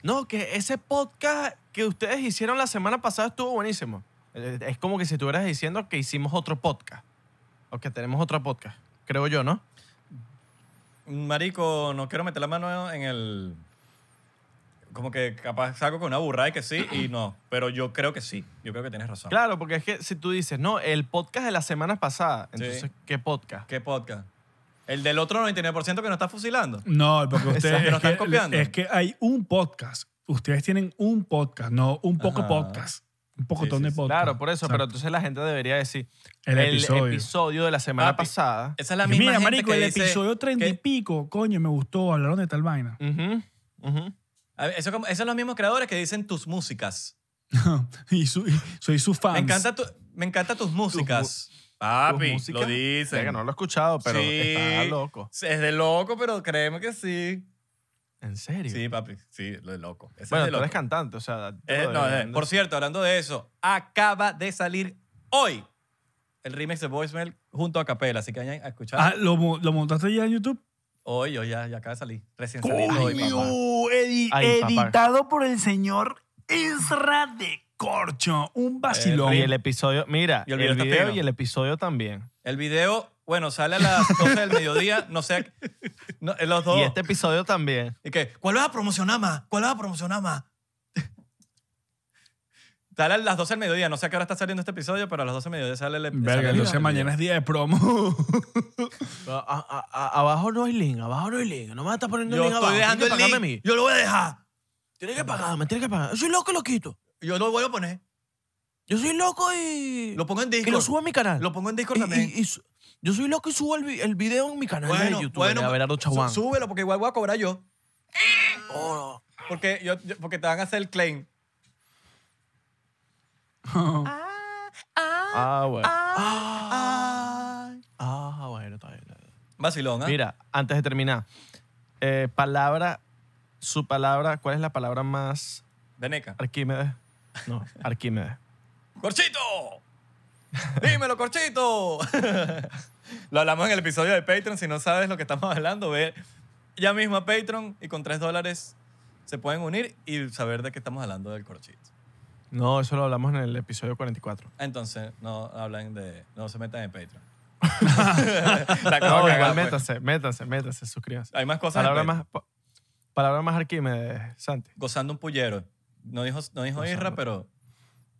no, que ese podcast que ustedes hicieron la semana pasada estuvo buenísimo. Eh, es como que si estuvieras diciendo que hicimos otro podcast. O que tenemos otro podcast. Creo yo, ¿no? Marico, no quiero meter la mano en el. Como que capaz saco con una burrada y que sí y no. Pero yo creo que sí. Yo creo que tienes razón. Claro, porque es que si tú dices, no, el podcast de la semana pasada, entonces, ¿qué podcast? ¿Qué podcast? El del otro 99% que no está fusilando. No, porque (laughs) ustedes es, están que, copiando. es que hay un podcast. Ustedes tienen un podcast, no un poco podcast. Un poco ton de podcast. Claro, por eso, pero entonces la gente debería decir el, episodio. de la semana pasada. Esa es la misma Mira, que el episodio 30 y pico, coño, me gustó, hablaron de tal vaina. eso, esos son los mismos creadores que dicen tus músicas. (laughs) y, soy su fan. Me encanta, me encanta tus músicas. Papi, lo dice, que no lo he escuchado, pero está loco. Es de loco, pero créeme que sí. ¿En serio? Sí, papi, sí, lo de loco. bueno, es tú eres cantante, o sea... Eh, eh, por cierto, hablando de eso, acaba de salir hoy el remix de Voicemail junto a Capela, así que vayan a escuchar. Ah, ¿lo, montaste ya en YouTube? Hoy, hoy, ya, acaba de salir. Recién salió hoy, papá. editado por el señor Isradek corcho, un vacilón. y el episodio, mira, el video, y el episodio también. El video, bueno, sale a las 12 del mediodía, no sé, eh, los dos. Y este episodio también. ¿Y qué? ¿Cuál vas a promocionar más? ¿Cuál vas a promocionar más? Sale a las 12 del mediodía, no sé a qué hora está saliendo este episodio, pero a las 12 del mediodía sale el episodio. Verga, sé, mañana es día de promo. (laughs) abajo no hay link, abajo no hay link. No me estar poniendo yo link estoy Dejando el link. A mí. Yo lo voy a dejar. Tiene que pagarme, tiene que pagar. Soy loco lo quito. Yo lo voy a poner. Yo soy loco y. Lo pongo en Discord. Y lo subo a mi canal. Lo pongo en Discord también. Y, yo soy loco y subo el, video en mi canal de YouTube bueno, de los Súbelo porque igual voy a cobrar yo. Oh. Porque, yo, porque te van a hacer el claim. (laughs) Ah, ah, ah, bueno. Ah, ah, ah bueno, está Vacilón, ¿eh? Mira, antes de terminar, eh, palabra, su palabra, ¿cuál es la palabra más. Veneca. Arquímedes. No, Arquímedes. ¡Corchito! ¡Dímelo, Corchito! (laughs) lo hablamos en el episodio de Patreon. Si no sabes lo que estamos hablando, ve ya mismo a Patreon y con 3 dólares se pueden unir y saber de qué estamos hablando del Corchito. No, eso lo hablamos en el episodio 44. Entonces, no hablan de. No se metan en Patreon. (laughs) no, pues. métanse, métanse, Hay más cosas. Palabra más, palabra más Arquímedes, Santi. Gozando un pullero. No dijo, no dijo pero.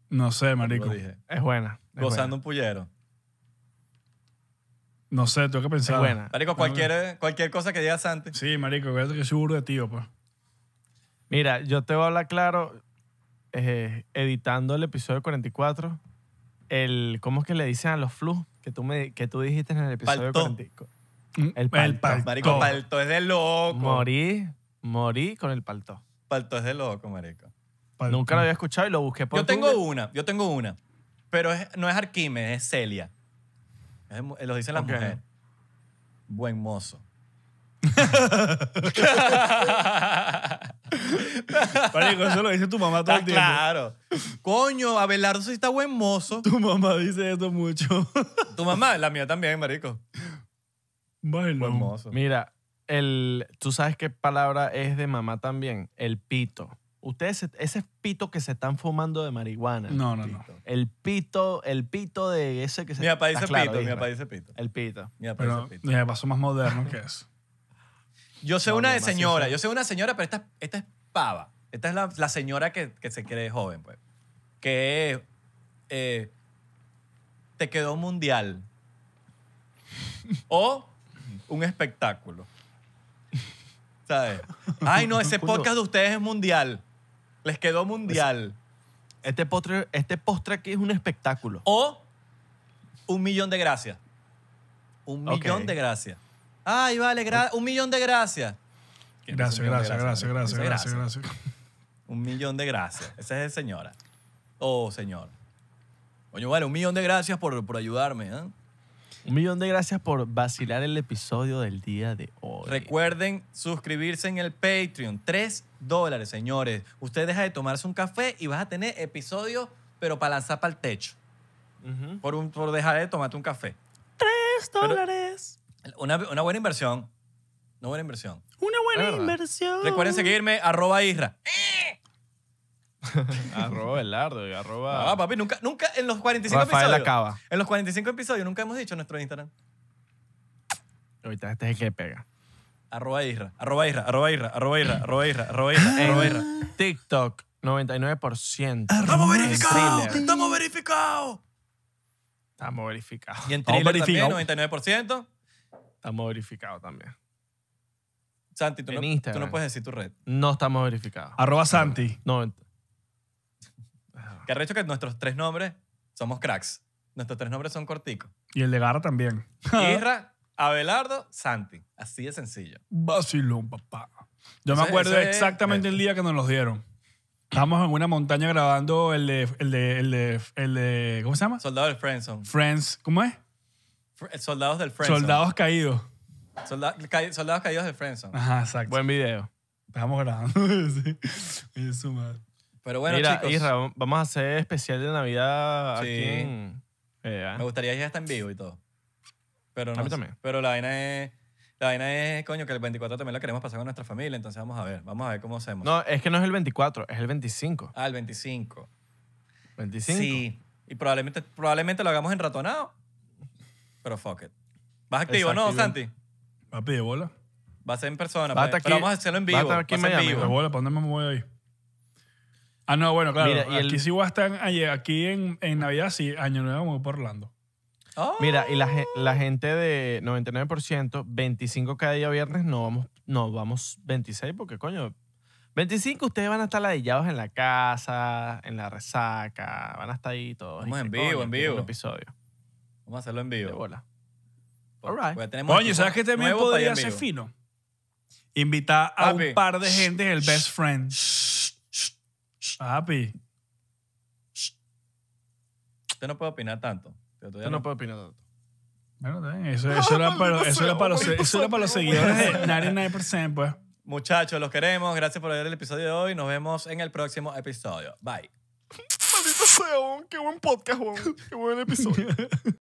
No sé, marico. Es buena. Gozando un pullero. No sé, tengo que pensar. Es buena. Marico, ah. cualquier, cualquier cosa que digas antes. Sí, marico, que soy burro de tío, pues. Mira, yo te voy a hablar claro. Eh, editando el episodio 44, el, ¿cómo es que le dicen a los flus que tú, me, que tú dijiste en el episodio 44? Mm, el palto. El palto es de loco. Morí, morí con el palto. Palto es de loco, marico. Nunca la había escuchado y lo busqué por Yo tengo una, yo tengo una. Pero es- no es Arquímedes, es Celia. lo dicen las mujeres. Buen mozo. Marico, eso lo dice tu mamá todo el ah, tiempo. claro. Coño, Abelardo sí está buen mozo. Tu mamá dice eso mucho. Tu mamá, la mía también, marico. Buen mozo. Mira, el, tú sabes qué palabra es de mamá también, el pito. Ustedes, ese pito que se están fumando de marihuana. No, no, no. El pito, el pito de ese que se Mi papá dice pito, mi papá dice pito. El pito. Mi papá dice pito. Mi papá más moderno que eso. (laughs) Yo sé una de señora, yo soy una señora, pero esta, esta es pava. Esta es la, señora que, se cree joven, pues. Que eh, te quedó mundial. o un espectáculo. ¿Sabes? (laughs) Ay, no, ese podcast de ustedes es mundial. Les quedó mundial. Este postre, este postre aquí es un espectáculo. O un millón de gracias. Un millón de gracias. Ay, vale, un millón de gracias. Gracias, gracias, gracias, gracias, gracias, Un millón de gracias. Esa es (laughs) señora. Oh, señor. Coño, vale, un millón de gracias por, por ayudarme. ¿eh? Un millón de gracias por vacilar el episodio del día de hoy. Recuerden suscribirse en el Patreon. Tres dólares, señores. Usted deja de tomarse un café y vas a tener episodios, pero para lanzar para el techo. por, por dejar de tomarte un café. Tres dólares. Una, buena inversión. Una buena inversión. Una buena inversión. Recuerden seguirme, arroba Isra. Eh. (laughs) arroba Belardo, arroba. Ah, papi, nunca, nunca en los 45 episodios. En los 45 episodios nunca hemos dicho nuestro Instagram. Ahorita este es el que pega. Arroba Isra, arroba Isra, arroba Isra, arroba Isra, arroba Isra, arroba Isra, arroba TikTok, 99%. ¡Estamos verificados! ¡Estamos verificados! Estamos verificados. Y en Twitter también, 99%. Estamos verificados también. Santi, tú, no, tú no puedes decir tu red. No estamos verificados. Arroba Santi. no que dicho que nuestros tres nombres somos cracks. Nuestros tres nombres son corticos. Y el de Garra también. (laughs) Isra, Abelardo, Santi. Así de sencillo. Vacilón, papá. Yo me acuerdo exactamente el día que nos los dieron. Estábamos en una montaña grabando el de, el de, el de, el de ¿cómo se llama? Soldados del Friendzone. Friends, ¿cómo es? Eh, soldados del Friendzone. Soldados caídos. soldados caídos del Friendzone. Ajá, exacto. Buen video. Estábamos grabando. (laughs) sí. Pero bueno, chicos. vamos a hacer especial de Navidad aquí eh, ah. Me gustaría ya estar en vivo y todo. Pero a mí también. Pero la vaina es... La vaina es, coño, que el 24 también la queremos pasar con nuestra familia, entonces vamos a ver, vamos a ver cómo hacemos. No, es que no es el 24, es el 25. Ah, el 25. 25. Sí, y probablemente, probablemente lo hagamos en ratonado, pero fuck it. ¿Vas activo no, Santi? a pedir bola. Va a ser en persona, pues, pero vamos a hacerlo en vivo. Pues. a ¿para dónde me voy ahí? Ah, no, bueno, claro. aquí sí a estar aquí en, Navidad, sí, Año Nuevo vamos por Orlando. Oh. Mira, y la, gente de 99%, 25 cada día viernes, no vamos, no vamos 26 porque coño, 25 ustedes van a estar ladillados en la casa, en la resaca, van a estar ahí todos. Vamos en vivo, en vivo. episodio. Vamos a hacerlo en vivo. De bola. All right. Coño, ¿sabes qué también podría ser fino? Invitar a un par de gente el best friend. Papi. Usted no puedo opinar tanto. yo no puedo opinar tanto. Bueno, eso, eso, era para, los, eso para los seguidores de 99%, pues. Muchachos, los queremos. Gracias por ver el episodio de hoy. Nos vemos en el próximo episodio. Bye. Maldito qué buen podcast, Qué buen episodio. (laughs)